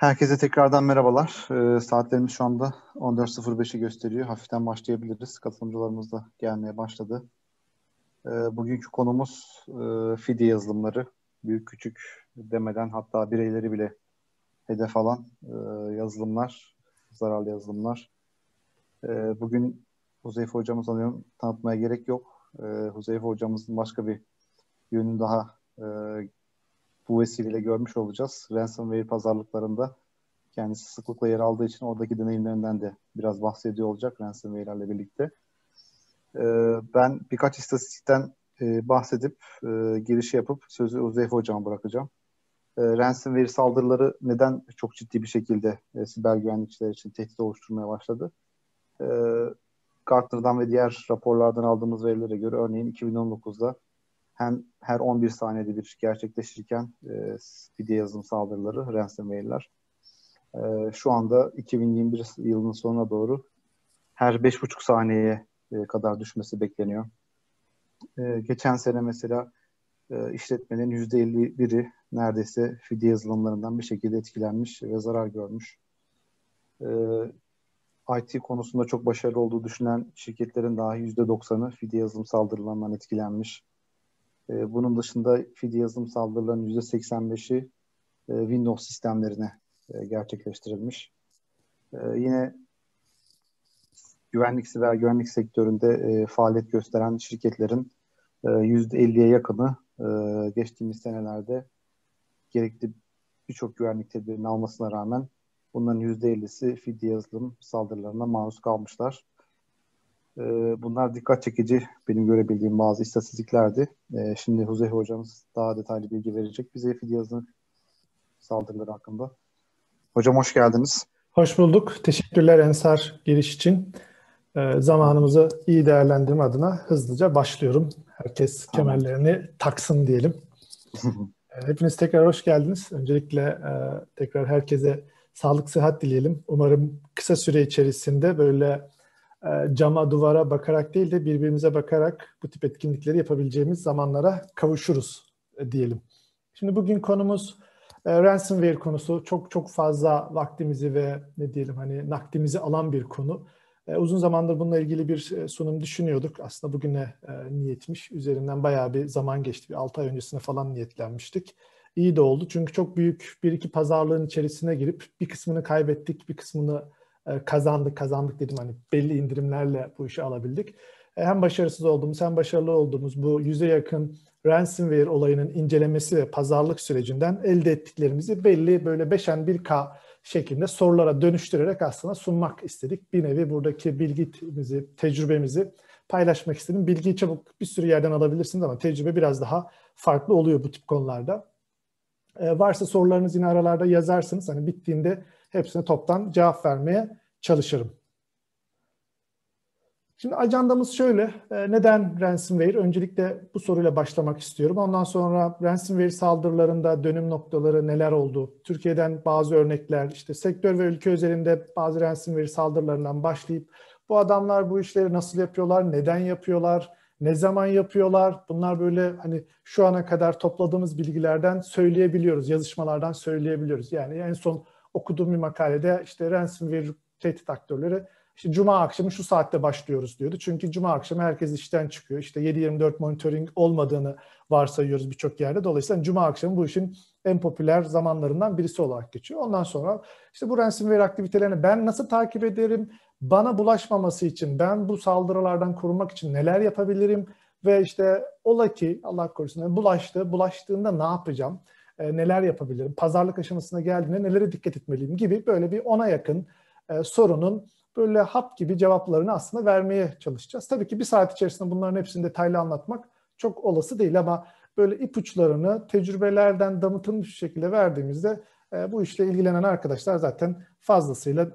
Herkese tekrardan merhabalar. E, saatlerimiz şu anda 14.05'i gösteriyor. Hafiften başlayabiliriz. Katılımcılarımız da gelmeye başladı. E, bugünkü konumuz e, fidye yazılımları. Büyük küçük demeden hatta bireyleri bile hedef alan e, yazılımlar, zararlı yazılımlar. E, bugün Huzeyfe hocamız anıyorum tanıtmaya gerek yok. E, Huzeyfe hocamızın başka bir yönünü daha e, bu vesileyle görmüş olacağız. Ransomware pazarlıklarında kendisi sıklıkla yer aldığı için oradaki deneyimlerinden de biraz bahsediyor olacak ransomware'lerle birlikte. Ee, ben birkaç istatistikten e, bahsedip e, girişi yapıp sözü Uzeyf Hocam'a bırakacağım. E, ransomware saldırıları neden çok ciddi bir şekilde siber güvenlikçiler için tehdit oluşturmaya başladı? Gartner'dan ve diğer raporlardan aldığımız verilere göre örneğin 2019'da hem her 11 saniyede bir gerçekleşirken e, fidye yazılım saldırıları, ransomware'ler e, şu anda 2021 yılının sonuna doğru her 5,5 saniyeye e, kadar düşmesi bekleniyor. E, geçen sene mesela e, işletmenin %51'i neredeyse fidye yazılımlarından bir şekilde etkilenmiş ve zarar görmüş. E, IT konusunda çok başarılı olduğu düşünen şirketlerin dahi %90'ı fidye yazılım saldırılarından etkilenmiş. E, bunun dışında fidye yazılım saldırılarının %85'i e, Windows sistemlerine e, gerçekleştirilmiş. yine güvenlik siber güvenlik sektöründe e, faaliyet gösteren şirketlerin e, %50'ye yakını geçtiğimiz senelerde gerekli birçok güvenlik tedbirini almasına rağmen bunların %50'si fidye yazılım saldırılarına maruz kalmışlar. E, bunlar dikkat çekici benim görebildiğim bazı istatistiklerdi. E, şimdi Huzehi hocamız daha detaylı bilgi verecek bize Fidyaz'ın saldırıları hakkında. Hocam hoş geldiniz. Hoş bulduk. Teşekkürler Ensar giriş için. E, zamanımızı iyi değerlendirme adına hızlıca başlıyorum. Herkes tamam. kemerlerini taksın diyelim. Hepiniz tekrar hoş geldiniz. Öncelikle e, tekrar herkese sağlık sıhhat dileyelim. Umarım kısa süre içerisinde böyle e, cama, duvara bakarak değil de birbirimize bakarak bu tip etkinlikleri yapabileceğimiz zamanlara kavuşuruz e, diyelim. Şimdi bugün konumuz e, ransomware konusu. Çok çok fazla vaktimizi ve ne diyelim hani nakdimizi alan bir konu. uzun zamandır bununla ilgili bir sunum düşünüyorduk. Aslında bugüne niyetmiş. Üzerinden bayağı bir zaman geçti. Bir 6 ay öncesine falan niyetlenmiştik. İyi de oldu çünkü çok büyük bir iki pazarlığın içerisine girip bir kısmını kaybettik, bir kısmını e, kazandık kazandık dedim hani belli indirimlerle bu işi alabildik. E, hem başarısız olduğumuz hem başarılı olduğumuz bu yüze yakın ransomware olayının incelemesi ve pazarlık sürecinden elde ettiklerimizi belli böyle beşen bir k şeklinde sorulara dönüştürerek aslında sunmak istedik. Bir nevi buradaki bilgimizi, tecrübemizi paylaşmak istedim. Bilgiyi çabuk bir sürü yerden alabilirsiniz ama tecrübe biraz daha farklı oluyor bu tip konularda. Ee, varsa sorularınız yine aralarda yazarsınız. Hani bittiğinde hepsine toptan cevap vermeye çalışırım. Şimdi ajandamız şöyle. Ee, neden ransomware? Öncelikle bu soruyla başlamak istiyorum. Ondan sonra ransomware saldırılarında dönüm noktaları neler oldu? Türkiye'den bazı örnekler, işte sektör ve ülke özelinde bazı ransomware saldırılarından başlayıp bu adamlar bu işleri nasıl yapıyorlar, neden yapıyorlar, ne zaman yapıyorlar? Bunlar böyle hani şu ana kadar topladığımız bilgilerden söyleyebiliyoruz, yazışmalardan söyleyebiliyoruz. Yani en son okuduğum bir makalede işte ransomware tehdit aktörleri işte cuma akşamı şu saatte başlıyoruz diyordu. Çünkü cuma akşamı herkes işten çıkıyor. İşte 7-24 monitoring olmadığını varsayıyoruz birçok yerde. Dolayısıyla cuma akşamı bu işin en popüler zamanlarından birisi olarak geçiyor. Ondan sonra işte bu ransomware aktivitelerini ben nasıl takip ederim? Bana bulaşmaması için, ben bu saldırılardan korunmak için neler yapabilirim? Ve işte ola ki Allah korusun bulaştı, bulaştığında ne yapacağım? e, neler yapabilirim, pazarlık aşamasına geldiğinde nelere dikkat etmeliyim gibi böyle bir ona yakın e, sorunun böyle hap gibi cevaplarını aslında vermeye çalışacağız. Tabii ki bir saat içerisinde bunların hepsini detaylı anlatmak çok olası değil ama böyle ipuçlarını tecrübelerden damıtılmış bir şekilde verdiğimizde e, bu işle ilgilenen arkadaşlar zaten fazlasıyla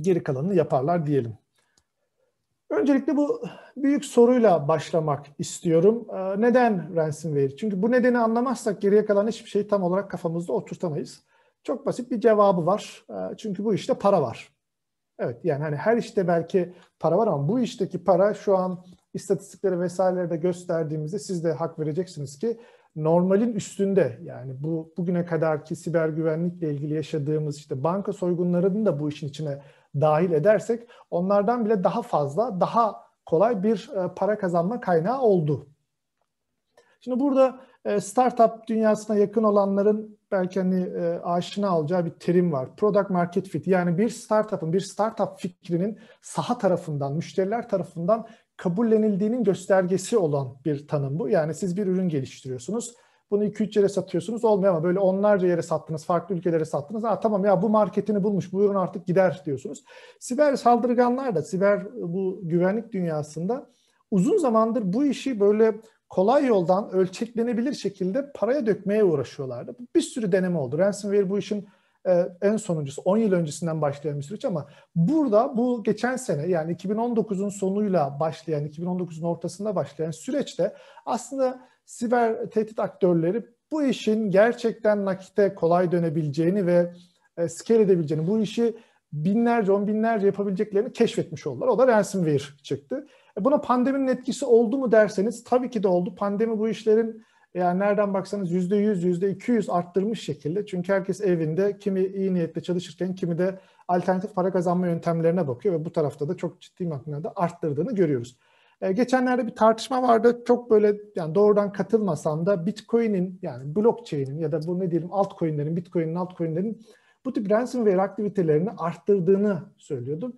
geri kalanını yaparlar diyelim. Öncelikle bu büyük soruyla başlamak istiyorum. Ee, neden ransomware? Çünkü bu nedeni anlamazsak geriye kalan hiçbir şeyi tam olarak kafamızda oturtamayız. Çok basit bir cevabı var. Ee, çünkü bu işte para var. Evet yani hani her işte belki para var ama bu işteki para şu an istatistikleri vesairelerde gösterdiğimizde siz de hak vereceksiniz ki normalin üstünde yani bu bugüne kadarki siber güvenlikle ilgili yaşadığımız işte banka soygunlarının da bu işin içine dahil edersek onlardan bile daha fazla, daha kolay bir e, para kazanma kaynağı oldu. Şimdi burada e, startup dünyasına yakın olanların belki hani e, aşina olacağı bir terim var. Product market fit yani bir startup'ın, bir startup fikrinin saha tarafından, müşteriler tarafından kabullenildiğinin göstergesi olan bir tanım bu. Yani siz bir ürün geliştiriyorsunuz bunu 2-3 yere satıyorsunuz olmuyor ama böyle onlarca yere sattınız, farklı ülkelere sattınız. Aa, tamam ya bu marketini bulmuş, bu ürün artık gider diyorsunuz. Siber saldırganlar da, siber bu güvenlik dünyasında uzun zamandır bu işi böyle kolay yoldan ölçeklenebilir şekilde paraya dökmeye uğraşıyorlardı. Bir sürü deneme oldu. Ransomware bu işin e, en sonuncusu 10 yıl öncesinden başlayan bir süreç ama burada bu geçen sene yani 2019'un sonuyla başlayan 2019'un ortasında başlayan süreçte aslında siber tehdit aktörleri bu işin gerçekten nakite kolay dönebileceğini ve e, scale edebileceğini, bu işi binlerce, on binlerce yapabileceklerini keşfetmiş oldular. O da ransomware çıktı. E, buna pandeminin etkisi oldu mu derseniz tabii ki de oldu. Pandemi bu işlerin yani nereden baksanız yüzde yüz, yüzde iki yüz arttırmış şekilde. Çünkü herkes evinde kimi iyi niyetle çalışırken kimi de alternatif para kazanma yöntemlerine bakıyor ve bu tarafta da çok ciddi manada arttırdığını görüyoruz. E, geçenlerde bir tartışma vardı. Çok böyle yani doğrudan katılmasam da Bitcoin'in yani blockchain'in ya da bu ne diyelim altcoin'lerin, Bitcoin'in altcoin'lerin bu tip ransomware aktivitelerini arttırdığını söylüyordum.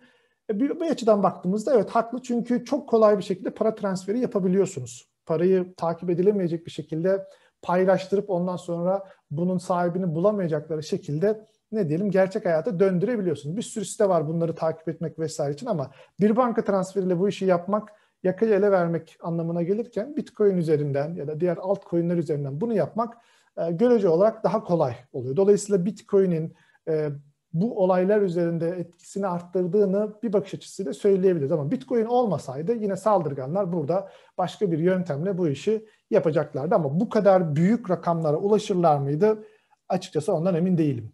E, bir, bir açıdan baktığımızda evet haklı çünkü çok kolay bir şekilde para transferi yapabiliyorsunuz. Parayı takip edilemeyecek bir şekilde paylaştırıp ondan sonra bunun sahibini bulamayacakları şekilde ne diyelim gerçek hayata döndürebiliyorsunuz. Bir sürü site var bunları takip etmek vesaire için ama bir banka transferiyle bu işi yapmak yakayı ele vermek anlamına gelirken Bitcoin üzerinden ya da diğer altcoin'ler üzerinden bunu yapmak e, görece olarak daha kolay oluyor. Dolayısıyla Bitcoin'in e, bu olaylar üzerinde etkisini arttırdığını bir bakış açısıyla söyleyebiliriz. Ama Bitcoin olmasaydı yine saldırganlar burada başka bir yöntemle bu işi yapacaklardı. Ama bu kadar büyük rakamlara ulaşırlar mıydı? Açıkçası ondan emin değilim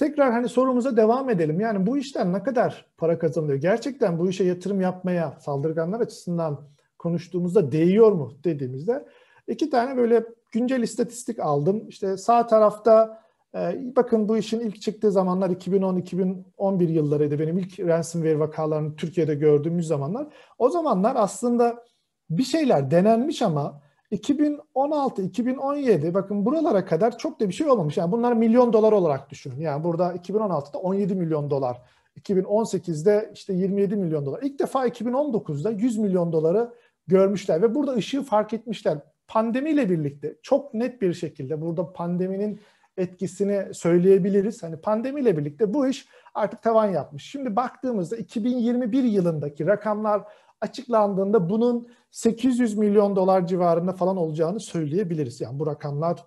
tekrar hani sorumuza devam edelim. Yani bu işten ne kadar para kazanılıyor? Gerçekten bu işe yatırım yapmaya saldırganlar açısından konuştuğumuzda değiyor mu dediğimizde iki tane böyle güncel istatistik aldım. İşte sağ tarafta e, bakın bu işin ilk çıktığı zamanlar 2010-2011 yıllarıydı benim ilk ransomware vakalarını Türkiye'de gördüğümüz zamanlar. O zamanlar aslında bir şeyler denenmiş ama 2016-2017 bakın buralara kadar çok da bir şey olmamış. Yani bunlar milyon dolar olarak düşünün. Yani burada 2016'da 17 milyon dolar, 2018'de işte 27 milyon dolar. İlk defa 2019'da 100 milyon doları görmüşler ve burada ışığı fark etmişler. Pandemiyle birlikte çok net bir şekilde burada pandeminin etkisini söyleyebiliriz. Hani pandemiyle birlikte bu iş artık tavan yapmış. Şimdi baktığımızda 2021 yılındaki rakamlar açıklandığında bunun 800 milyon dolar civarında falan olacağını söyleyebiliriz. Yani bu rakamlar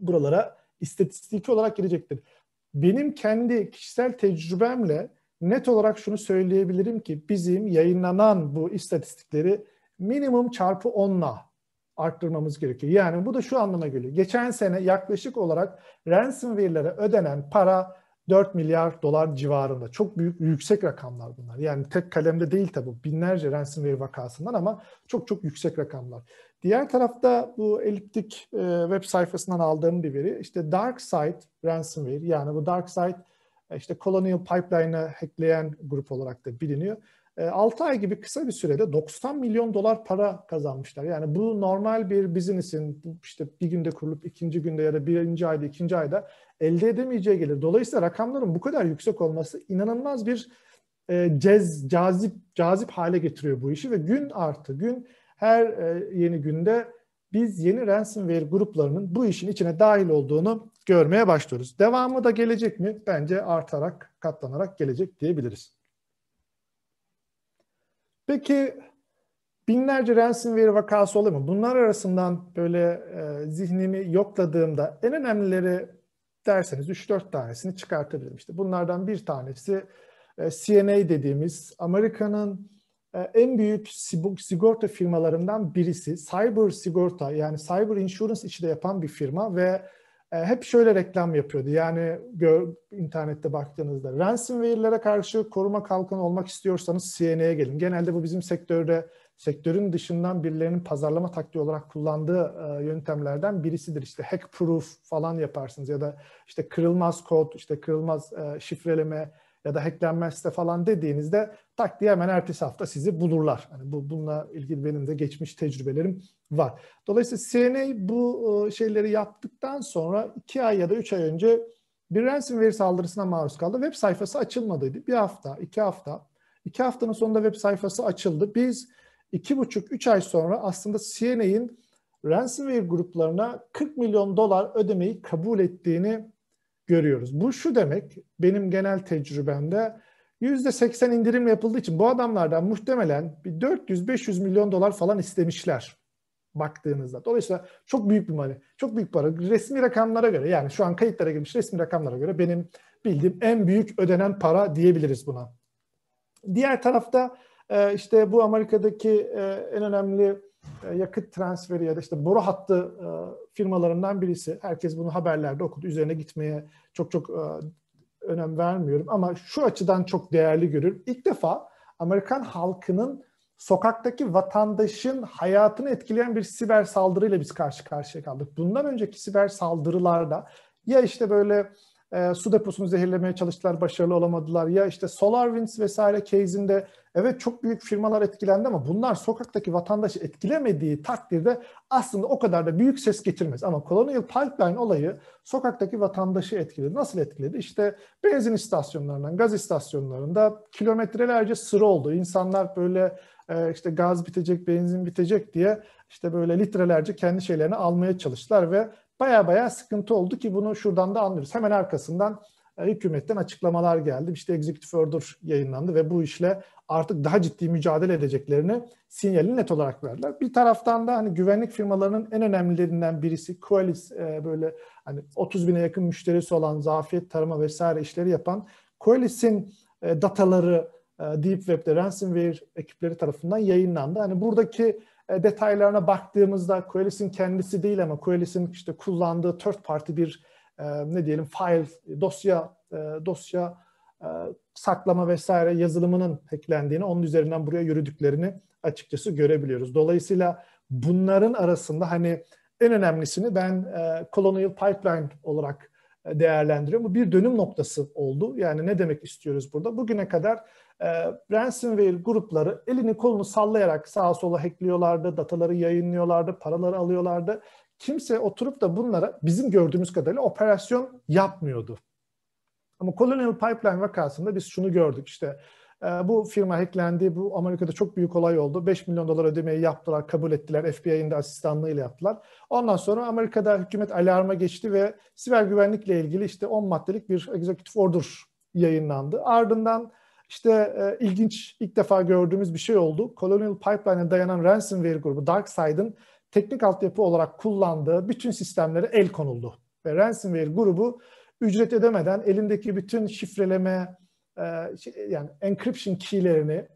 buralara istatistik olarak gelecektir. Benim kendi kişisel tecrübemle net olarak şunu söyleyebilirim ki bizim yayınlanan bu istatistikleri minimum çarpı 10'la arttırmamız gerekiyor. Yani bu da şu anlama geliyor. Geçen sene yaklaşık olarak ransomware'lere ödenen para 4 milyar dolar civarında. Çok büyük, yüksek rakamlar bunlar. Yani tek kalemde değil tabi binlerce ransomware vakasından ama çok çok yüksek rakamlar. Diğer tarafta bu eliptik e, web sayfasından aldığım bir veri. İşte dark ransomware yani bu dark e, işte Colonial Pipeline'ı hackleyen grup olarak da biliniyor. 6 e, ay gibi kısa bir sürede 90 milyon dolar para kazanmışlar. Yani bu normal bir biznesin, işte bir günde kurulup ikinci günde ya da birinci ayda ikinci ayda elde edemeyeceği gelir. Dolayısıyla rakamların bu kadar yüksek olması inanılmaz bir e, cez, cazip, cazip hale getiriyor bu işi ve gün artı gün her e, yeni günde biz yeni ransomware gruplarının bu işin içine dahil olduğunu görmeye başlıyoruz. Devamı da gelecek mi? Bence artarak, katlanarak gelecek diyebiliriz. Peki binlerce ransomware vakası oluyor mu? Bunlar arasından böyle e, zihnimi yokladığımda en önemlileri derseniz 3-4 tanesini çıkartabilirim. İşte bunlardan bir tanesi e, CNA dediğimiz Amerika'nın e, en büyük sigorta firmalarından birisi. Cyber sigorta yani cyber insurance işi de yapan bir firma ve e, hep şöyle reklam yapıyordu. Yani gör, internette baktığınızda ransomware'lere karşı koruma kalkanı olmak istiyorsanız CNA'ya gelin. Genelde bu bizim sektörde sektörün dışından birilerinin pazarlama taktiği olarak kullandığı e, yöntemlerden birisidir. İşte hack proof falan yaparsınız ya da işte kırılmaz kod, işte kırılmaz e, şifreleme ya da hacklenmezse falan dediğinizde tak diye hemen ertesi hafta sizi bulurlar. Yani bu, bununla ilgili benim de geçmiş tecrübelerim var. Dolayısıyla CNA bu e, şeyleri yaptıktan sonra iki ay ya da üç ay önce bir ransomware saldırısına maruz kaldı. Web sayfası açılmadıydı. Bir hafta, iki hafta. İki haftanın sonunda web sayfası açıldı. Biz iki buçuk, üç ay sonra aslında CNA'in ransomware gruplarına 40 milyon dolar ödemeyi kabul ettiğini görüyoruz. Bu şu demek benim genel tecrübemde %80 indirim yapıldığı için bu adamlardan muhtemelen 400-500 milyon dolar falan istemişler baktığınızda. Dolayısıyla çok büyük bir mali, çok büyük para. Resmi rakamlara göre yani şu an kayıtlara girmiş resmi rakamlara göre benim bildiğim en büyük ödenen para diyebiliriz buna. Diğer tarafta e, işte bu Amerika'daki e, en önemli e, yakıt transferi ya da işte boru hattı e, firmalarından birisi. Herkes bunu haberlerde okudu. Üzerine gitmeye çok çok e, önem vermiyorum ama şu açıdan çok değerli görür. İlk defa Amerikan halkının sokaktaki vatandaşın hayatını etkileyen bir siber saldırıyla biz karşı karşıya kaldık. Bundan önceki siber saldırılarda ya işte böyle e, su deposunu zehirlemeye çalıştılar, başarılı olamadılar. Ya işte SolarWinds vesaire case'inde Evet çok büyük firmalar etkilendi ama bunlar sokaktaki vatandaşı etkilemediği takdirde aslında o kadar da büyük ses getirmez. Ama Colonial Pipeline olayı sokaktaki vatandaşı etkiledi. Nasıl etkiledi? İşte benzin istasyonlarından, gaz istasyonlarında kilometrelerce sıra oldu. İnsanlar böyle e, işte gaz bitecek, benzin bitecek diye işte böyle litrelerce kendi şeylerini almaya çalıştılar ve baya baya sıkıntı oldu ki bunu şuradan da anlıyoruz. Hemen arkasından e, hükümetten açıklamalar geldi. İşte executive order yayınlandı ve bu işle artık daha ciddi mücadele edeceklerini sinyali net olarak verdiler. Bir taraftan da hani güvenlik firmalarının en önemlilerinden birisi Qualys e, böyle hani 30 bine yakın müşterisi olan zafiyet tarama vesaire işleri yapan Qualys'in e, dataları e, Deep Web'de ransomware ekipleri tarafından yayınlandı. Hani buradaki e, detaylarına baktığımızda Qualys'in kendisi değil ama Qualys'in işte kullandığı third party bir e, ne diyelim file, dosya e, dosya e, saklama vesaire yazılımının hacklendiğini, onun üzerinden buraya yürüdüklerini açıkçası görebiliyoruz. Dolayısıyla bunların arasında hani en önemlisini ben Colonial Pipeline olarak değerlendiriyorum. Bu bir dönüm noktası oldu. Yani ne demek istiyoruz burada? Bugüne kadar e, ransomware grupları elini kolunu sallayarak sağa sola hackliyorlardı, dataları yayınlıyorlardı, paraları alıyorlardı kimse oturup da bunlara bizim gördüğümüz kadarıyla operasyon yapmıyordu. Ama Colonial Pipeline vakasında biz şunu gördük işte e, bu firma hacklendi, bu Amerika'da çok büyük olay oldu. 5 milyon dolar ödemeyi yaptılar, kabul ettiler. FBI'nin de asistanlığıyla yaptılar. Ondan sonra Amerika'da hükümet alarma geçti ve siber güvenlikle ilgili işte 10 maddelik bir executive order yayınlandı. Ardından işte e, ilginç ilk defa gördüğümüz bir şey oldu. Colonial Pipeline'e dayanan ransomware grubu DarkSide'ın teknik altyapı olarak kullandığı bütün sistemlere el konuldu. Ve ransomware grubu ücret ödemeden elindeki bütün şifreleme e, şey, yani encryption key'lerini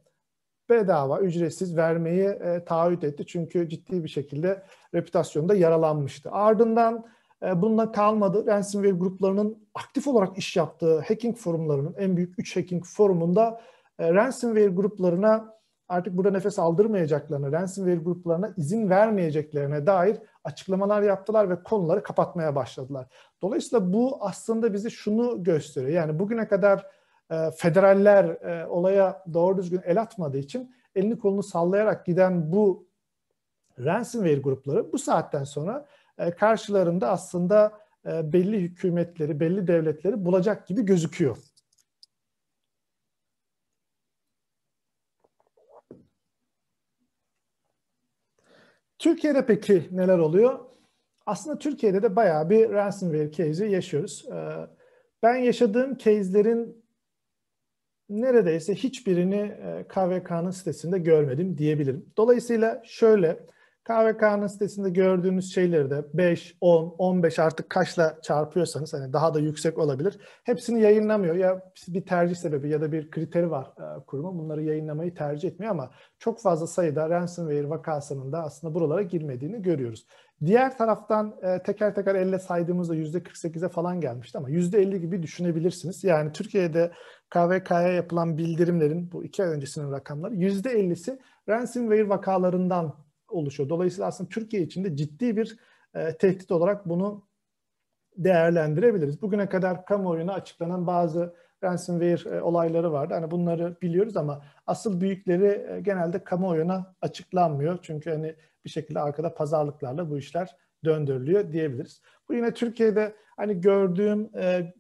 bedava, ücretsiz vermeyi e, taahhüt etti. Çünkü ciddi bir şekilde reputasyonda yaralanmıştı. Ardından e, bununla kalmadı. Ransomware gruplarının aktif olarak iş yaptığı hacking forumlarının en büyük 3 hacking forumunda e, ransomware gruplarına artık burada nefes aldırmayacaklarını, ransomware gruplarına izin vermeyeceklerine dair açıklamalar yaptılar ve konuları kapatmaya başladılar. Dolayısıyla bu aslında bizi şunu gösteriyor. Yani bugüne kadar e, federaller e, olaya doğru düzgün el atmadığı için elini kolunu sallayarak giden bu ransomware grupları bu saatten sonra e, karşılarında aslında e, belli hükümetleri, belli devletleri bulacak gibi gözüküyor. Türkiye'de peki neler oluyor? Aslında Türkiye'de de bayağı bir ransomware case'i yaşıyoruz. Ee, ben yaşadığım case'lerin neredeyse hiçbirini e, KVK'nın sitesinde görmedim diyebilirim. Dolayısıyla şöyle KVK'nın sitesinde gördüğünüz şeyleri de 5, 10, 15 artık kaçla çarpıyorsanız hani daha da yüksek olabilir. Hepsini yayınlamıyor ya bir tercih sebebi ya da bir kriteri var e, kurumun bunları yayınlamayı tercih etmiyor ama çok fazla sayıda ransomware vakasının da aslında buralara girmediğini görüyoruz. Diğer taraftan e, teker teker elle saydığımızda %48'e falan gelmişti ama %50 gibi düşünebilirsiniz. Yani Türkiye'de KVK'ya yapılan bildirimlerin bu iki ay öncesinin rakamları %50'si ransomware vakalarından oluşuyor. Dolayısıyla aslında Türkiye için de ciddi bir e, tehdit olarak bunu değerlendirebiliriz. Bugüne kadar kamuoyuna açıklanan bazı ransomware e, olayları vardı. Hani bunları biliyoruz ama asıl büyükleri e, genelde kamuoyuna açıklanmıyor. Çünkü hani bir şekilde arkada pazarlıklarla bu işler döndürülüyor diyebiliriz. Bu yine Türkiye'de hani gördüğüm e,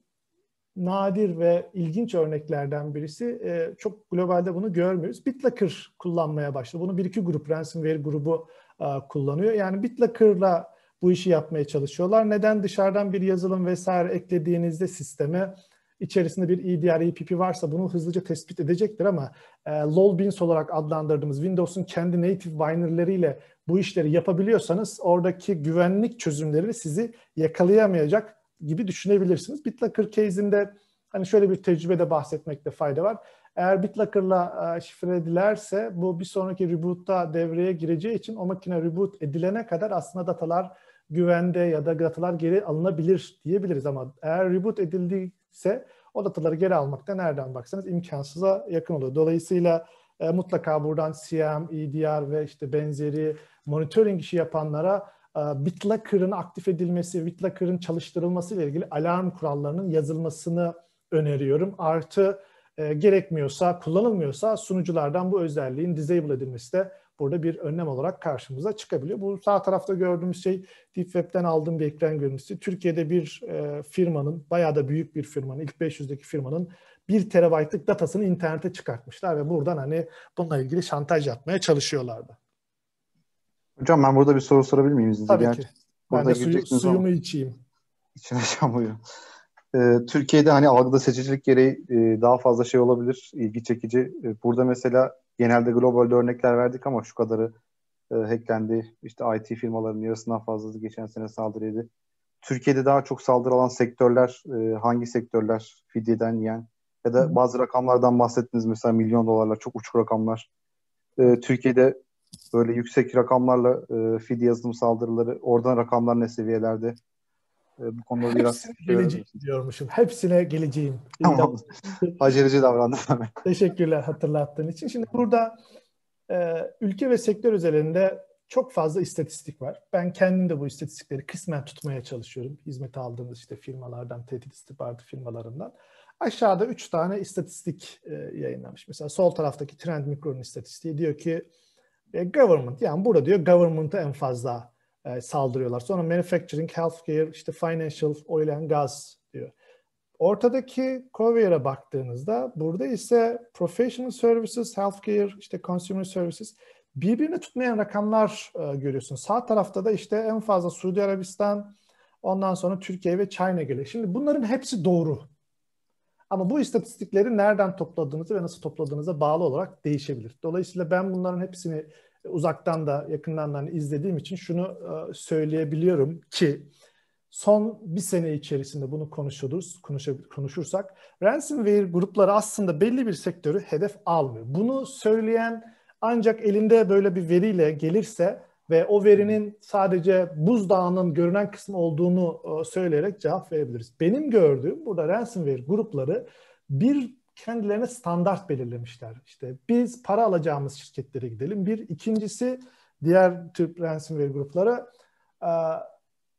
nadir ve ilginç örneklerden birisi. E, çok globalde bunu görmüyoruz. Bitlocker kullanmaya başladı. Bunu bir iki grup ransomware grubu e, kullanıyor. Yani Bitlocker'la bu işi yapmaya çalışıyorlar. Neden dışarıdan bir yazılım vesaire eklediğinizde sisteme içerisinde bir EDR, EPP varsa bunu hızlıca tespit edecektir ama e, lolbins olarak adlandırdığımız Windows'un kendi native binary'leriyle bu işleri yapabiliyorsanız oradaki güvenlik çözümleri sizi yakalayamayacak gibi düşünebilirsiniz. BitLocker case'inde hani şöyle bir tecrübede bahsetmekte fayda var. Eğer BitLocker'la e, şifre şifreledilerse bu bir sonraki reboot'ta devreye gireceği için o makine reboot edilene kadar aslında datalar güvende ya da datalar geri alınabilir diyebiliriz ama eğer reboot edildiyse o dataları geri almakta nereden baksanız imkansıza yakın oluyor. Dolayısıyla e, mutlaka buradan CM, EDR ve işte benzeri monitoring işi yapanlara ee, BitLocker'ın aktif edilmesi, BitLocker'ın çalıştırılması ile ilgili alarm kurallarının yazılmasını öneriyorum. Artı e, gerekmiyorsa, kullanılmıyorsa sunuculardan bu özelliğin disable edilmesi de burada bir önlem olarak karşımıza çıkabiliyor. Bu sağ tarafta gördüğümüz şey Deep Web'den aldığım bir ekran görüntüsü. Türkiye'de bir e, firmanın, bayağı da büyük bir firmanın, ilk 500'deki firmanın 1 terabaytlık datasını internete çıkartmışlar ve buradan hani bununla ilgili şantaj yapmaya çalışıyorlardı. Hocam ben burada bir soru sorabilir miyim izninizle? Tabii ki. Ben de suyu, suyumu ama. içeyim. İçin hocam buyurun. Ee, Türkiye'de hani algıda seçicilik gereği e, daha fazla şey olabilir, ilgi çekici. E, burada mesela genelde globalde örnekler verdik ama şu kadarı e, hacklendi. İşte IT firmalarının yarısından fazlası geçen sene saldırıydı. Türkiye'de daha çok saldırı alan sektörler e, hangi sektörler fidyeden yiyen ya da bazı rakamlardan bahsettiniz mesela milyon dolarlar çok uçuk rakamlar. E, Türkiye'de böyle yüksek rakamlarla e, feed yazılım saldırıları, oradan rakamlar ne seviyelerde? E, bu konuda Hepsine şey biraz... geleceğim diyormuşum. Hepsine geleceğim. Tamam. Aceleci davrandım. Teşekkürler hatırlattığın için. Şimdi burada e, ülke ve sektör özelinde çok fazla istatistik var. Ben kendim de bu istatistikleri kısmen tutmaya çalışıyorum. Hizmet aldığımız işte firmalardan, tehdit istihbaratı firmalarından. Aşağıda üç tane istatistik e, yayınlamış. Mesela sol taraftaki Trend Micro'nun istatistiği diyor ki e, government yani burada diyor government'a en fazla e, saldırıyorlar. Sonra manufacturing, healthcare, işte financial, oil and gas diyor. Ortadaki Cover'a baktığınızda burada ise professional services, healthcare, işte consumer services birbirini tutmayan rakamlar e, görüyorsunuz. Sağ tarafta da işte en fazla Suudi Arabistan, ondan sonra Türkiye ve China geliyor. Şimdi bunların hepsi doğru. Ama bu istatistikleri nereden topladığınızı ve nasıl topladığınıza bağlı olarak değişebilir. Dolayısıyla ben bunların hepsini uzaktan da yakından da hani izlediğim için şunu e, söyleyebiliyorum ki son bir sene içerisinde bunu konuşuruz, konuşursak ransomware grupları aslında belli bir sektörü hedef almıyor. Bunu söyleyen ancak elinde böyle bir veriyle gelirse ve o verinin sadece buzdağının görünen kısmı olduğunu e, söyleyerek cevap verebiliriz. Benim gördüğüm burada ransomware grupları bir kendilerine standart belirlemişler. İşte biz para alacağımız şirketlere gidelim. Bir ikincisi diğer tür ransomware grupları e,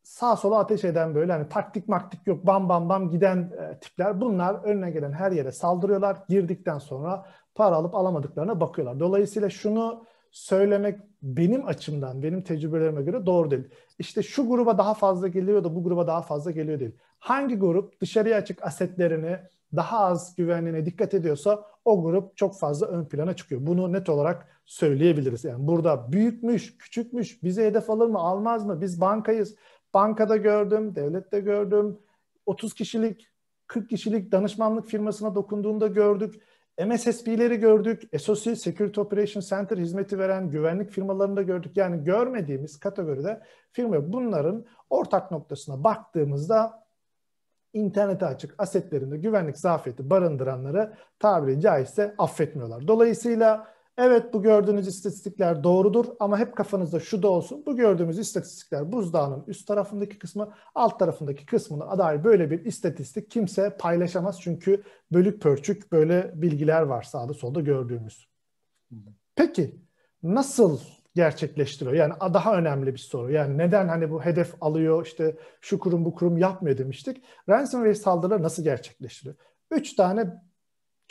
sağ sola ateş eden böyle hani taktik maktik yok bam bam bam giden e, tipler. Bunlar önüne gelen her yere saldırıyorlar. Girdikten sonra para alıp alamadıklarına bakıyorlar. Dolayısıyla şunu söylemek benim açımdan, benim tecrübelerime göre doğru değil. İşte şu gruba daha fazla geliyor da bu gruba daha fazla geliyor değil. Hangi grup dışarıya açık asetlerini daha az güvenliğine dikkat ediyorsa o grup çok fazla ön plana çıkıyor. Bunu net olarak söyleyebiliriz. Yani burada büyükmüş, küçükmüş, bize hedef alır mı, almaz mı? Biz bankayız. Bankada gördüm, devlette gördüm. 30 kişilik, 40 kişilik danışmanlık firmasına dokunduğunda gördük MSSB'leri gördük, Associate Security Operation Center hizmeti veren güvenlik firmalarını da gördük. Yani görmediğimiz kategoride firma bunların ortak noktasına baktığımızda internete açık asetlerinde güvenlik zafiyeti barındıranları tabiri caizse affetmiyorlar. Dolayısıyla Evet bu gördüğünüz istatistikler doğrudur ama hep kafanızda şu da olsun. Bu gördüğümüz istatistikler buzdağının üst tarafındaki kısmı, alt tarafındaki kısmını dair böyle bir istatistik kimse paylaşamaz. Çünkü bölük pörçük böyle bilgiler var sağda solda gördüğümüz. Peki nasıl gerçekleştiriyor? Yani daha önemli bir soru. Yani neden hani bu hedef alıyor işte şu kurum bu kurum yapmıyor demiştik. Ransomware saldırıları nasıl gerçekleştiriyor? Üç tane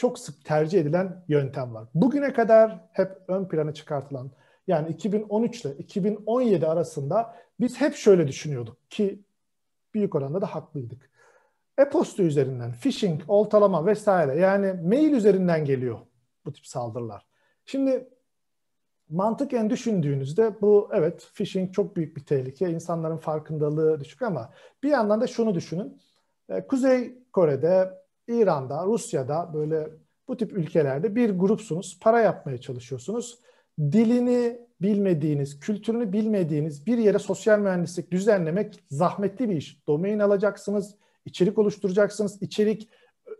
çok sık tercih edilen yöntem var. Bugüne kadar hep ön plana çıkartılan yani 2013 ile 2017 arasında biz hep şöyle düşünüyorduk ki büyük oranda da haklıydık. E-posta üzerinden phishing, oltalama vesaire yani mail üzerinden geliyor bu tip saldırılar. Şimdi mantıken düşündüğünüzde bu evet phishing çok büyük bir tehlike. İnsanların farkındalığı düşük ama bir yandan da şunu düşünün. E, Kuzey Kore'de İran'da, Rusya'da böyle bu tip ülkelerde bir grupsunuz. Para yapmaya çalışıyorsunuz. Dilini bilmediğiniz, kültürünü bilmediğiniz bir yere sosyal mühendislik düzenlemek zahmetli bir iş. Domain alacaksınız, içerik oluşturacaksınız. içerik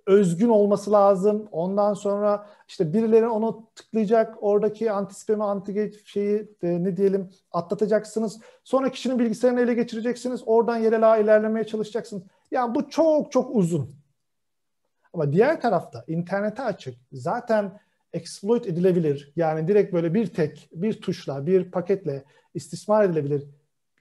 özgün olması lazım. Ondan sonra işte birileri onu tıklayacak. Oradaki antispamı, anti şeyi e, ne diyelim atlatacaksınız. Sonra kişinin bilgisayarını ele geçireceksiniz. Oradan yere daha ilerlemeye çalışacaksınız. Yani bu çok çok uzun. Ama diğer tarafta internete açık zaten exploit edilebilir. Yani direkt böyle bir tek, bir tuşla, bir paketle istismar edilebilir.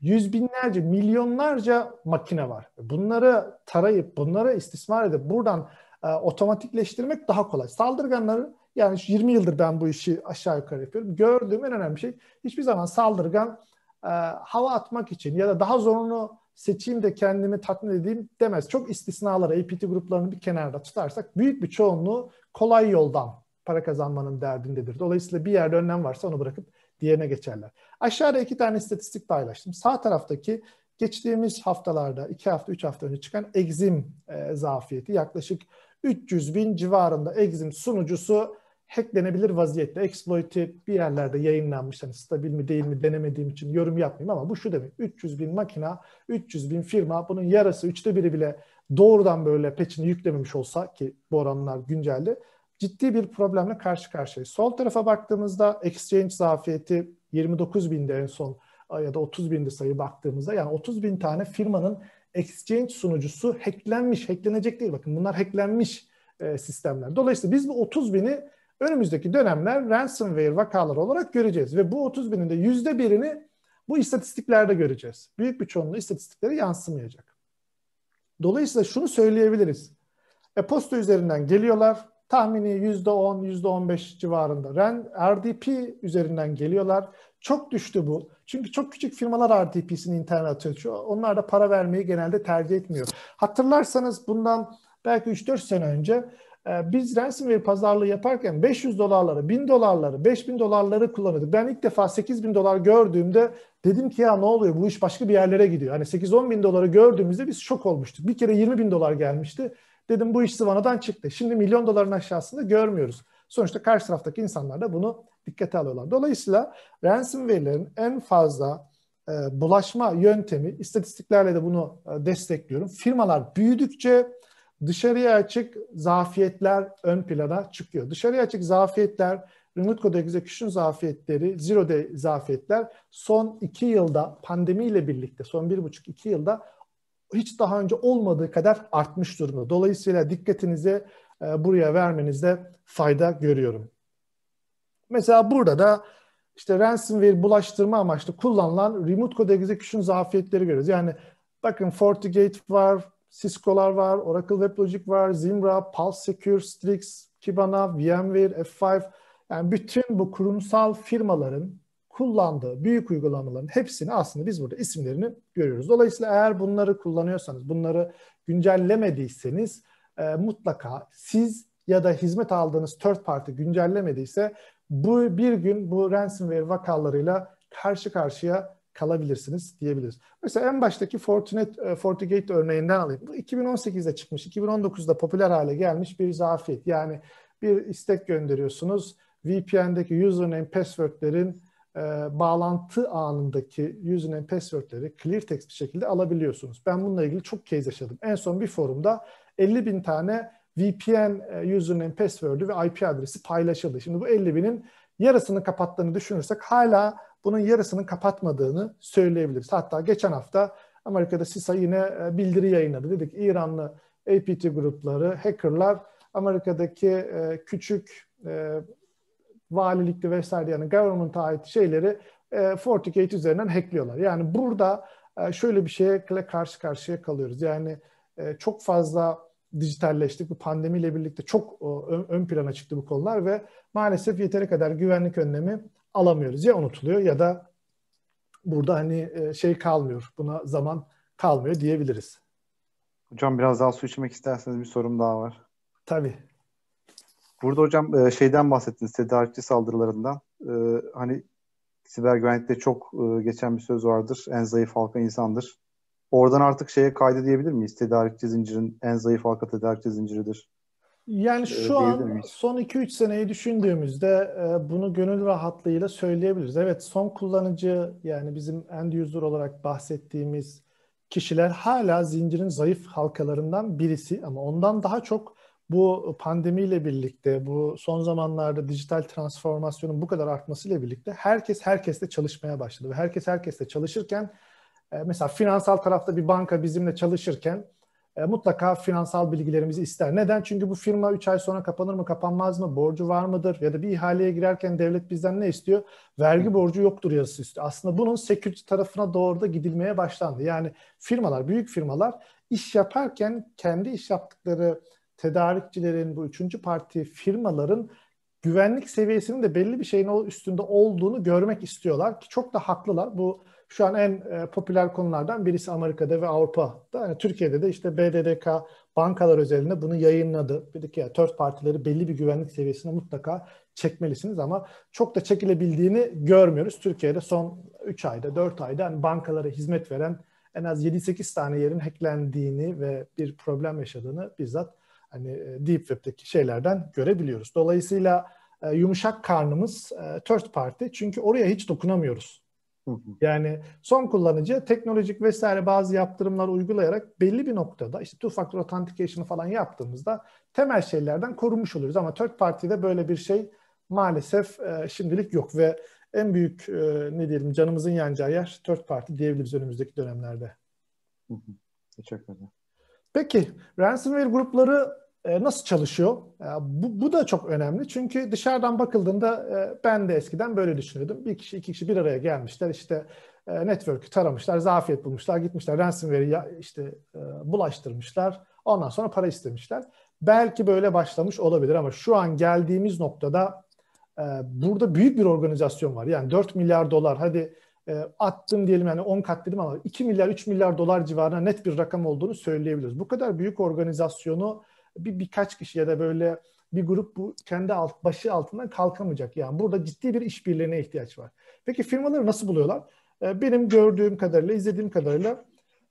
Yüz binlerce, milyonlarca makine var. Bunları tarayıp, bunları istismar edip buradan e, otomatikleştirmek daha kolay. Saldırganları yani 20 yıldır ben bu işi aşağı yukarı yapıyorum. Gördüğüm en önemli şey hiçbir zaman saldırgan e, hava atmak için ya da daha zorunu seçeyim de kendimi tatmin edeyim demez. Çok istisnalar APT gruplarını bir kenarda tutarsak büyük bir çoğunluğu kolay yoldan para kazanmanın derdindedir. Dolayısıyla bir yerde önlem varsa onu bırakıp diğerine geçerler. Aşağıda iki tane istatistik paylaştım. Sağ taraftaki geçtiğimiz haftalarda, iki hafta, üç hafta önce çıkan egzim e, zafiyeti yaklaşık 300 bin civarında egzim sunucusu hacklenebilir vaziyette exploit'i bir yerlerde yayınlanmış. Hani stabil mi değil mi denemediğim için yorum yapmayayım ama bu şu demek. 300 bin makina, 300 bin firma bunun yarısı, üçte biri bile doğrudan böyle peçini yüklememiş olsa ki bu oranlar günceldi. Ciddi bir problemle karşı karşıyayız. Sol tarafa baktığımızda exchange zafiyeti 29 binde en son ya da 30 bindi sayı baktığımızda yani 30 bin tane firmanın exchange sunucusu hacklenmiş, hacklenecek değil. Bakın bunlar hacklenmiş e, sistemler. Dolayısıyla biz bu 30 bini önümüzdeki dönemler ransomware vakaları olarak göreceğiz. Ve bu 30 binin de yüzde birini bu istatistiklerde göreceğiz. Büyük bir çoğunluğu istatistiklere yansımayacak. Dolayısıyla şunu söyleyebiliriz. E-posta üzerinden geliyorlar. Tahmini yüzde %10, %15 civarında. REN, RDP üzerinden geliyorlar. Çok düştü bu. Çünkü çok küçük firmalar RDP'sini internet açıyor. Onlar da para vermeyi genelde tercih etmiyor. Hatırlarsanız bundan belki 3-4 sene önce ee, biz ransomware pazarlığı yaparken 500 dolarları, 1000 dolarları, 5000 dolarları kullanıyorduk. Ben ilk defa 8000 dolar gördüğümde dedim ki ya ne oluyor bu iş başka bir yerlere gidiyor. Hani 8-10 bin doları gördüğümüzde biz şok olmuştuk. Bir kere 20 bin dolar gelmişti. Dedim bu iş zıvanadan çıktı. Şimdi milyon doların aşağısında görmüyoruz. Sonuçta karşı taraftaki insanlar da bunu dikkate alıyorlar. Dolayısıyla ransomware'lerin en fazla e, bulaşma yöntemi, istatistiklerle de bunu e, destekliyorum. Firmalar büyüdükçe dışarıya açık zafiyetler ön plana çıkıyor. Dışarıya açık zafiyetler, remote code execution zafiyetleri, zero day zafiyetler son iki yılda pandemiyle birlikte son bir buçuk iki yılda hiç daha önce olmadığı kadar artmış durumda. Dolayısıyla dikkatinizi e, buraya vermenizde fayda görüyorum. Mesela burada da işte ransomware bulaştırma amaçlı kullanılan remote code execution zafiyetleri görüyoruz. Yani bakın FortiGate var, Cisco'lar var, Oracle WebLogic var, Zimra, Pulse Secure, Strix, Kibana, VMware, F5. Yani bütün bu kurumsal firmaların kullandığı büyük uygulamaların hepsini aslında biz burada isimlerini görüyoruz. Dolayısıyla eğer bunları kullanıyorsanız, bunları güncellemediyseniz e, mutlaka siz ya da hizmet aldığınız third party güncellemediyse bu bir gün bu ransomware vakalarıyla karşı karşıya kalabilirsiniz diyebiliriz. Mesela en baştaki Fortinet, e, FortiGate örneğinden alayım. Bu 2018'de çıkmış, 2019'da popüler hale gelmiş bir zafiyet. Yani bir istek gönderiyorsunuz. VPN'deki username, password'lerin e, bağlantı anındaki username, password'leri clear text bir şekilde alabiliyorsunuz. Ben bununla ilgili çok kez yaşadım. En son bir forumda 50 bin tane VPN e, username, password'ü ve IP adresi paylaşıldı. Şimdi bu 50 binin yarısını kapattığını düşünürsek hala bunun yarısının kapatmadığını söyleyebiliriz. Hatta geçen hafta Amerika'da CISA yine e, bildiri yayınladı. Dedik İranlı APT grupları, hackerlar Amerika'daki e, küçük e, valilikli vesaire yani government'a ait şeyleri FortiGate üzerinden hackliyorlar. Yani burada şöyle bir şeye karşı karşıya kalıyoruz. Yani çok fazla dijitalleştik. Bu pandemiyle birlikte çok ön plana çıktı bu konular ve maalesef yeteri kadar güvenlik önlemi alamıyoruz. Ya unutuluyor ya da burada hani e, şey kalmıyor. Buna zaman kalmıyor diyebiliriz. Hocam biraz daha su içmek isterseniz bir sorum daha var. Tabii. Burada hocam e, şeyden bahsettiniz tedarikçi saldırılarından. E, hani siber güvenlikte çok geçen bir söz vardır. En zayıf halka insandır. Oradan artık şeye kaydı diyebilir miyiz? Tedarikçi zincirin en zayıf halka tedarikçi zinciridir. Yani ee, şu an son 2-3 seneyi düşündüğümüzde e, bunu gönül rahatlığıyla söyleyebiliriz. Evet son kullanıcı yani bizim end user olarak bahsettiğimiz kişiler hala zincirin zayıf halkalarından birisi ama ondan daha çok bu pandemiyle birlikte bu son zamanlarda dijital transformasyonun bu kadar artmasıyla birlikte herkes herkesle çalışmaya başladı ve herkes herkesle çalışırken e, mesela finansal tarafta bir banka bizimle çalışırken e, mutlaka finansal bilgilerimizi ister. Neden? Çünkü bu firma 3 ay sonra kapanır mı, kapanmaz mı, borcu var mıdır? Ya da bir ihaleye girerken devlet bizden ne istiyor? Vergi borcu yoktur yazısı istiyor. Aslında bunun security tarafına doğru da gidilmeye başlandı. Yani firmalar, büyük firmalar iş yaparken kendi iş yaptıkları tedarikçilerin, bu üçüncü parti firmaların güvenlik seviyesinin de belli bir şeyin üstünde olduğunu görmek istiyorlar ki çok da haklılar. Bu şu an en e, popüler konulardan birisi Amerika'da ve Avrupa'da. Yani Türkiye'de de işte BDDK bankalar özelinde bunu yayınladı. Dedik ya tört partileri belli bir güvenlik seviyesine mutlaka çekmelisiniz ama çok da çekilebildiğini görmüyoruz. Türkiye'de son 3 ayda 4 ayda hani bankalara hizmet veren en az 7-8 tane yerin hacklendiğini ve bir problem yaşadığını bizzat hani e, deep web'teki şeylerden görebiliyoruz. Dolayısıyla e, yumuşak karnımız e, third party çünkü oraya hiç dokunamıyoruz. Yani son kullanıcı teknolojik vesaire bazı yaptırımlar uygulayarak belli bir noktada işte two factor authentication'ı falan yaptığımızda temel şeylerden korunmuş oluruz. Ama third party'de böyle bir şey maalesef e, şimdilik yok ve en büyük e, ne diyelim canımızın yanacağı yer third party diyebiliriz önümüzdeki dönemlerde. Hı Teşekkür ederim. Peki ransomware grupları e, nasıl çalışıyor? E, bu, bu da çok önemli çünkü dışarıdan bakıldığında e, ben de eskiden böyle düşünüyordum. Bir kişi iki kişi bir araya gelmişler işte network'ü taramışlar, zafiyet bulmuşlar, gitmişler ransomware'i işte bulaştırmışlar. Ondan sonra para istemişler. Belki böyle başlamış olabilir ama şu an geldiğimiz noktada burada büyük bir organizasyon var. Yani 4 milyar dolar hadi attım diyelim yani 10 kat dedim ama 2 milyar 3 milyar dolar civarına net bir rakam olduğunu söyleyebiliriz. Bu kadar büyük organizasyonu bir birkaç kişi ya da böyle bir grup bu kendi alt, başı altından kalkamayacak. Yani burada ciddi bir işbirliğine ihtiyaç var. Peki firmaları nasıl buluyorlar? Ee, benim gördüğüm kadarıyla, izlediğim kadarıyla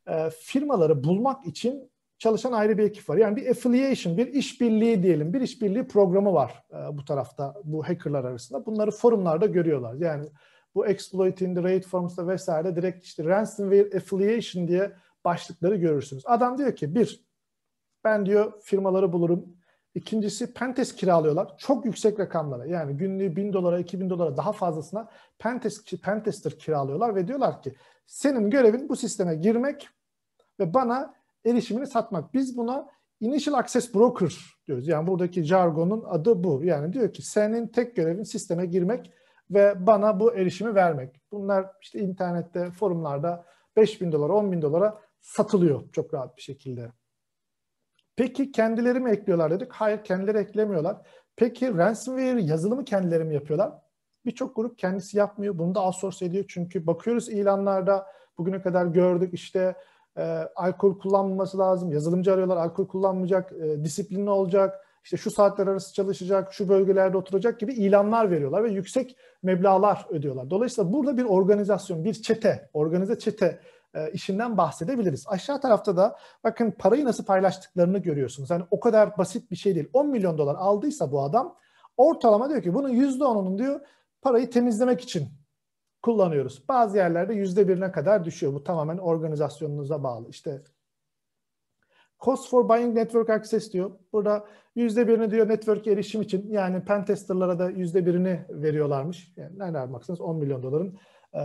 e, firmaları bulmak için çalışan ayrı bir ekip var. Yani bir affiliation, bir işbirliği diyelim, bir işbirliği programı var e, bu tarafta, bu hackerlar arasında. Bunları forumlarda görüyorlar. Yani bu exploiting the raid forms'ta vesaire direkt işte ransomware affiliation diye başlıkları görürsünüz. Adam diyor ki bir, ben diyor firmaları bulurum. İkincisi Pentest kiralıyorlar. Çok yüksek rakamlara yani günlüğü 1000 dolara 2000 dolara daha fazlasına Pentest, Pentester kiralıyorlar ve diyorlar ki senin görevin bu sisteme girmek ve bana erişimini satmak. Biz buna Initial Access Broker diyoruz. Yani buradaki jargonun adı bu. Yani diyor ki senin tek görevin sisteme girmek ve bana bu erişimi vermek. Bunlar işte internette, forumlarda 5 bin dolara, 10 bin dolara satılıyor çok rahat bir şekilde. Peki kendileri mi ekliyorlar dedik. Hayır kendileri eklemiyorlar. Peki ransomware yazılımı kendileri mi yapıyorlar? Birçok grup kendisi yapmıyor. Bunu da outsource ediyor. Çünkü bakıyoruz ilanlarda bugüne kadar gördük işte e, alkol kullanmaması lazım. Yazılımcı arıyorlar alkol kullanmayacak, e, disiplinli olacak, işte şu saatler arası çalışacak, şu bölgelerde oturacak gibi ilanlar veriyorlar ve yüksek meblalar ödüyorlar. Dolayısıyla burada bir organizasyon, bir çete, organize çete e, işinden bahsedebiliriz. Aşağı tarafta da bakın parayı nasıl paylaştıklarını görüyorsunuz. Yani o kadar basit bir şey değil. 10 milyon dolar aldıysa bu adam ortalama diyor ki bunun %10'unun diyor parayı temizlemek için kullanıyoruz. Bazı yerlerde yüzde birine kadar düşüyor. Bu tamamen organizasyonunuza bağlı. İşte Cost for Buying Network Access diyor. Burada yüzde birini diyor network erişim için yani pentesterlara da yüzde birini veriyorlarmış. Yani nereden baksanız 10 milyon doların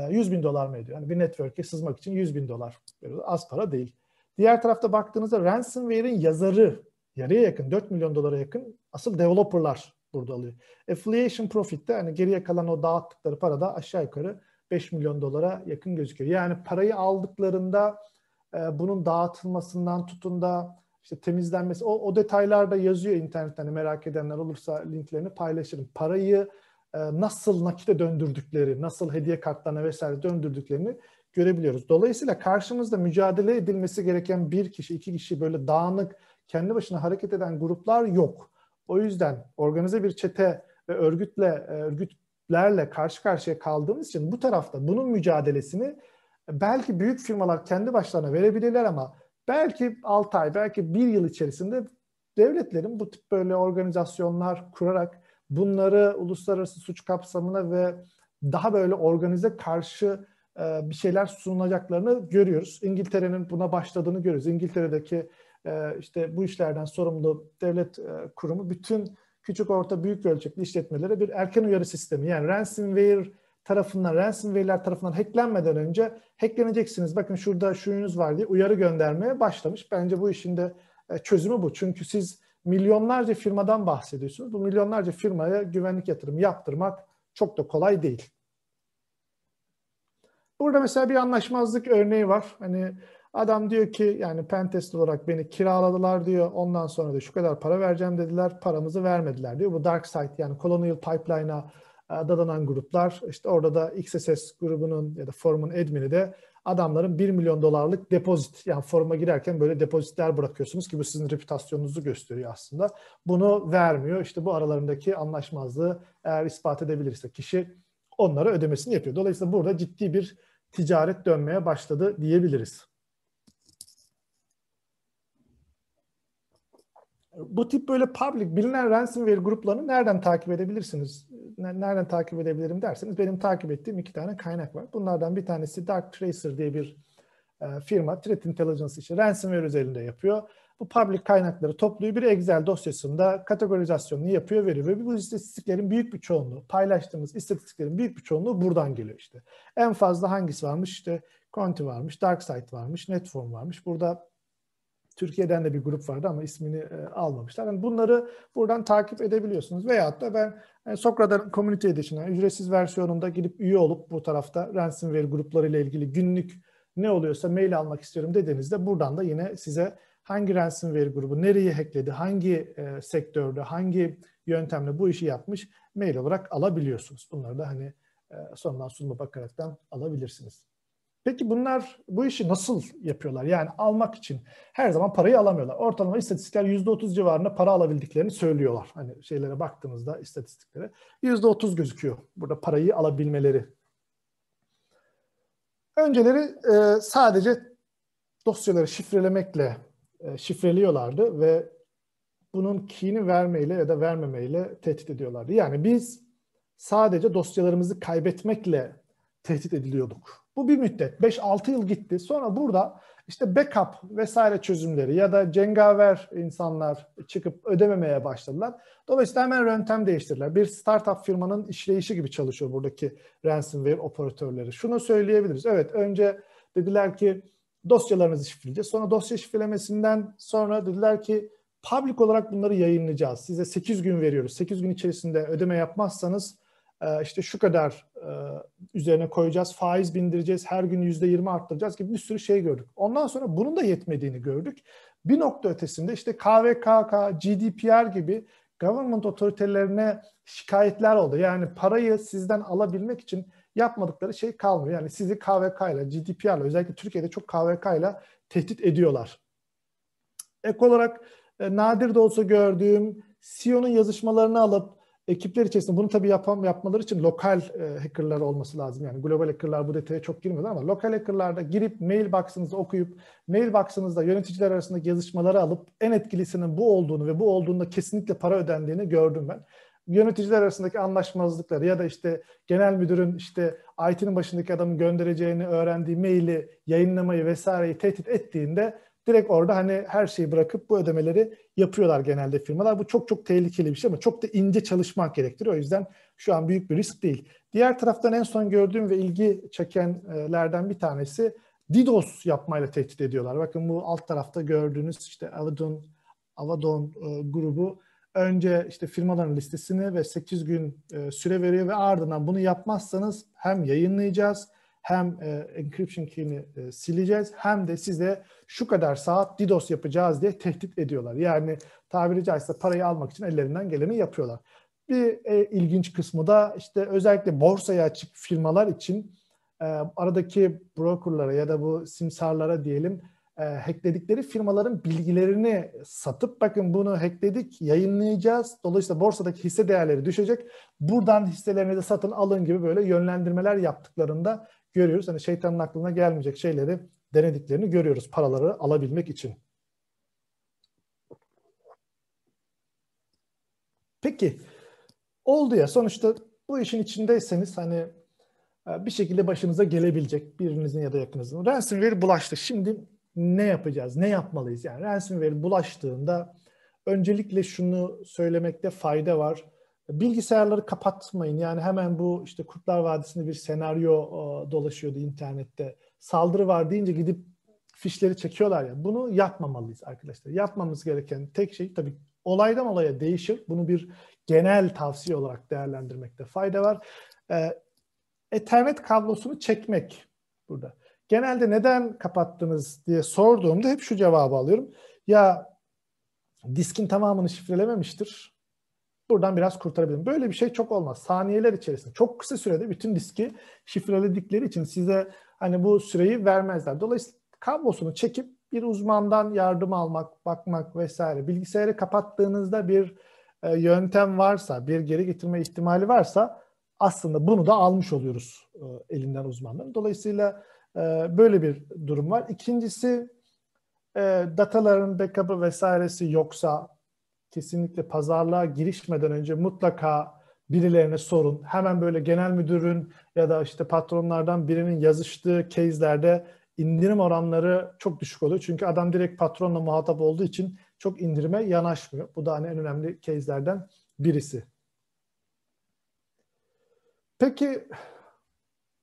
100 ee, bin dolar mı ediyor? Yani bir network'e sızmak için 100 bin dolar Az para değil. Diğer tarafta baktığınızda ransomware'in yazarı yarıya yakın 4 milyon dolara yakın asıl developerlar burada alıyor. Affiliation profit de hani geriye kalan o dağıttıkları para da aşağı yukarı 5 milyon dolara yakın gözüküyor. Yani parayı aldıklarında e, bunun dağıtılmasından tutun da işte temizlenmesi o, o detaylar da yazıyor internetten hani merak edenler olursa linklerini paylaşırım. Parayı e, nasıl nakite döndürdükleri, nasıl hediye kartlarına vesaire döndürdüklerini görebiliyoruz. Dolayısıyla karşımızda mücadele edilmesi gereken bir kişi, iki kişi böyle dağınık, kendi başına hareket eden gruplar yok. O yüzden organize bir çete ve örgütle e, örgütlerle karşı karşıya kaldığımız için bu tarafta bunun mücadelesini belki büyük firmalar kendi başlarına verebilirler ama belki 6 ay, belki bir yıl içerisinde devletlerin bu tip böyle organizasyonlar kurarak bunları uluslararası suç kapsamına ve daha böyle organize karşı e, bir şeyler sunulacaklarını görüyoruz. İngiltere'nin buna başladığını görüyoruz. İngiltere'deki e, işte bu işlerden sorumlu devlet e, kurumu bütün küçük orta büyük ölçekli işletmelere bir erken uyarı sistemi yani ransomware tarafından, ransomware'ler tarafından hacklenmeden önce hackleneceksiniz. Bakın şurada şuyunuz var diye uyarı göndermeye başlamış. Bence bu işin de e, çözümü bu. Çünkü siz milyonlarca firmadan bahsediyorsunuz. Bu milyonlarca firmaya güvenlik yatırımı yaptırmak çok da kolay değil. Burada mesela bir anlaşmazlık örneği var. Hani adam diyor ki yani pentest olarak beni kiraladılar diyor. Ondan sonra da şu kadar para vereceğim dediler. Paramızı vermediler diyor. Bu dark side yani Colonial Pipeline'a e, dadanan gruplar. işte orada da XSS grubunun ya da forumun admini de adamların 1 milyon dolarlık depozit yani foruma girerken böyle depozitler bırakıyorsunuz ki bu sizin reputasyonunuzu gösteriyor aslında. Bunu vermiyor. işte bu aralarındaki anlaşmazlığı eğer ispat edebilirse kişi onlara ödemesini yapıyor. Dolayısıyla burada ciddi bir ticaret dönmeye başladı diyebiliriz. Bu tip böyle public bilinen ransomware gruplarını nereden takip edebilirsiniz? Nereden takip edebilirim derseniz benim takip ettiğim iki tane kaynak var. Bunlardan bir tanesi Dark Tracer diye bir e, firma Threat Intelligence işi ransomware üzerinde yapıyor. Bu public kaynakları topluyor bir Excel dosyasında kategorizasyonunu yapıyor veriyor ve bu istatistiklerin büyük bir çoğunluğu paylaştığımız istatistiklerin büyük bir çoğunluğu buradan geliyor işte. En fazla hangisi varmış işte Conti varmış, Darkside varmış, Netform varmış. Burada Türkiye'den de bir grup vardı ama ismini e, almamışlar. Yani bunları buradan takip edebiliyorsunuz. Veyahut da ben yani e, Sokrat'ın Community Edition, ücretsiz versiyonunda gidip üye olup bu tarafta ransomware gruplarıyla ilgili günlük ne oluyorsa mail almak istiyorum dediğinizde buradan da yine size hangi ransomware grubu nereyi hackledi, hangi e, sektörde, hangi yöntemle bu işi yapmış mail olarak alabiliyorsunuz. Bunları da hani e, sonradan sunma bakaraktan alabilirsiniz. Peki bunlar bu işi nasıl yapıyorlar? Yani almak için her zaman parayı alamıyorlar. Ortalama istatistikler %30 civarında para alabildiklerini söylüyorlar. Hani şeylere baktığımızda istatistiklere %30 gözüküyor. Burada parayı alabilmeleri. Önceleri e, sadece dosyaları şifrelemekle e, şifreliyorlardı ve bunun key'ini vermeyle ya da vermemeyle tehdit ediyorlardı. Yani biz sadece dosyalarımızı kaybetmekle tehdit ediliyorduk bu bir müddet 5-6 yıl gitti. Sonra burada işte backup vesaire çözümleri ya da cengaver insanlar çıkıp ödememeye başladılar. Dolayısıyla hemen yöntem değiştirdiler. Bir startup firmanın işleyişi gibi çalışıyor buradaki ransomware operatörleri. Şunu söyleyebiliriz. Evet önce dediler ki dosyalarınızı şifreleyeceğiz. Sonra dosya şifrelemesinden sonra dediler ki public olarak bunları yayınlayacağız. Size 8 gün veriyoruz. 8 gün içerisinde ödeme yapmazsanız e, işte şu kadar e, üzerine koyacağız, faiz bindireceğiz, her gün yüzde yirmi arttıracağız gibi bir sürü şey gördük. Ondan sonra bunun da yetmediğini gördük. Bir nokta ötesinde işte KVKK, GDPR gibi government otoritelerine şikayetler oldu. Yani parayı sizden alabilmek için yapmadıkları şey kalmıyor. Yani sizi KVK ile, GDPR ile özellikle Türkiye'de çok KVK ile tehdit ediyorlar. Ek olarak e, nadir de olsa gördüğüm CEO'nun yazışmalarını alıp ekipler içerisinde bunu tabii yapam, yapmaları için lokal e, hackerlar olması lazım. Yani global hackerlar bu detaya çok girmiyorlar ama lokal hackerlar da girip mailbox'ınızı okuyup mailbox'ınızda yöneticiler arasındaki yazışmaları alıp en etkilisinin bu olduğunu ve bu olduğunda kesinlikle para ödendiğini gördüm ben. Yöneticiler arasındaki anlaşmazlıkları ya da işte genel müdürün işte IT'nin başındaki adamın göndereceğini öğrendiği maili yayınlamayı vesaireyi tehdit ettiğinde direkt orada hani her şeyi bırakıp bu ödemeleri yapıyorlar genelde firmalar. Bu çok çok tehlikeli bir şey ama çok da ince çalışmak gerektiriyor. O yüzden şu an büyük bir risk değil. Diğer taraftan en son gördüğüm ve ilgi çekenlerden bir tanesi DDoS yapmayla tehdit ediyorlar. Bakın bu alt tarafta gördüğünüz işte Avadon, Avadon e, grubu önce işte firmaların listesini ve 8 gün e, süre veriyor ve ardından bunu yapmazsanız hem yayınlayacağız hem e, encryption key'ini e, sileceğiz hem de size şu kadar saat DDoS yapacağız diye tehdit ediyorlar. Yani tabiri caizse parayı almak için ellerinden geleni yapıyorlar. Bir e, ilginç kısmı da işte özellikle borsaya açık firmalar için e, aradaki brokerlara ya da bu simsarlara diyelim e, hackledikleri firmaların bilgilerini satıp bakın bunu hackledik yayınlayacağız. Dolayısıyla borsadaki hisse değerleri düşecek. Buradan hisselerini de satın alın gibi böyle yönlendirmeler yaptıklarında görüyoruz. Hani şeytanın aklına gelmeyecek şeyleri denediklerini görüyoruz paraları alabilmek için. Peki oldu ya sonuçta bu işin içindeyseniz hani e, bir şekilde başınıza gelebilecek birinizin ya da yakınızın. Ransomware bulaştı. Şimdi ne yapacağız? Ne yapmalıyız? Yani ransomware bulaştığında öncelikle şunu söylemekte fayda var bilgisayarları kapatmayın. Yani hemen bu işte Kurtlar Vadisi'nde bir senaryo e, dolaşıyordu internette. Saldırı var deyince gidip fişleri çekiyorlar ya. Bunu yapmamalıyız arkadaşlar. Yapmamız gereken tek şey tabii olaydan olaya değişir. Bunu bir genel tavsiye olarak değerlendirmekte fayda var. E, Ethernet kablosunu çekmek burada. Genelde neden kapattınız diye sorduğumda hep şu cevabı alıyorum. Ya diskin tamamını şifrelememiştir buradan biraz kurtarabilirim. Böyle bir şey çok olmaz. Saniyeler içerisinde çok kısa sürede bütün diski şifreledikleri için size hani bu süreyi vermezler. Dolayısıyla kablosunu çekip bir uzmandan yardım almak, bakmak vesaire. Bilgisayarı kapattığınızda bir e, yöntem varsa, bir geri getirme ihtimali varsa aslında bunu da almış oluyoruz e, elinden uzmanların. Dolayısıyla e, böyle bir durum var. İkincisi e, dataların backup'ı vesairesi yoksa kesinlikle pazarlığa girişmeden önce mutlaka birilerine sorun. Hemen böyle genel müdürün ya da işte patronlardan birinin yazıştığı case'lerde indirim oranları çok düşük oluyor. Çünkü adam direkt patronla muhatap olduğu için çok indirime yanaşmıyor. Bu da hani en önemli case'lerden birisi. Peki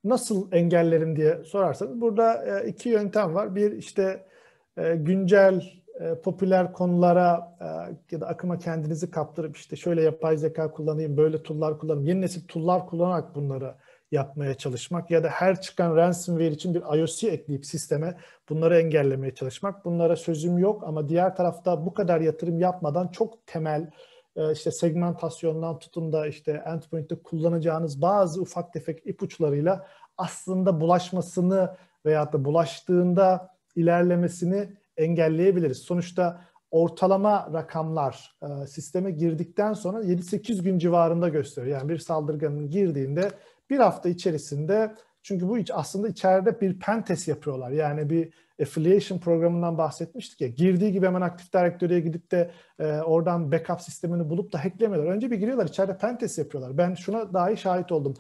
nasıl engellerim diye sorarsanız burada e, iki yöntem var. Bir işte e, güncel e, popüler konulara e, ya da akıma kendinizi kaptırıp işte şöyle yapay zeka kullanayım, böyle tool'lar kullanayım, yeni nesil tool'lar kullanarak bunları yapmaya çalışmak ya da her çıkan ransomware için bir IOC ekleyip sisteme bunları engellemeye çalışmak. Bunlara sözüm yok ama diğer tarafta bu kadar yatırım yapmadan çok temel e, işte segmentasyondan tutun da işte endpoint'te kullanacağınız bazı ufak tefek ipuçlarıyla aslında bulaşmasını veya da bulaştığında ilerlemesini engelleyebiliriz. Sonuçta ortalama rakamlar e, sisteme girdikten sonra 7-8 gün civarında gösteriyor. Yani bir saldırganın girdiğinde bir hafta içerisinde çünkü bu aslında içeride bir pentest yapıyorlar. Yani bir affiliation programından bahsetmiştik ya. Girdiği gibi hemen aktif direktörüye gidip de e, oradan backup sistemini bulup da hacklemiyorlar. Önce bir giriyorlar içeride pentest yapıyorlar. Ben şuna dahi şahit oldum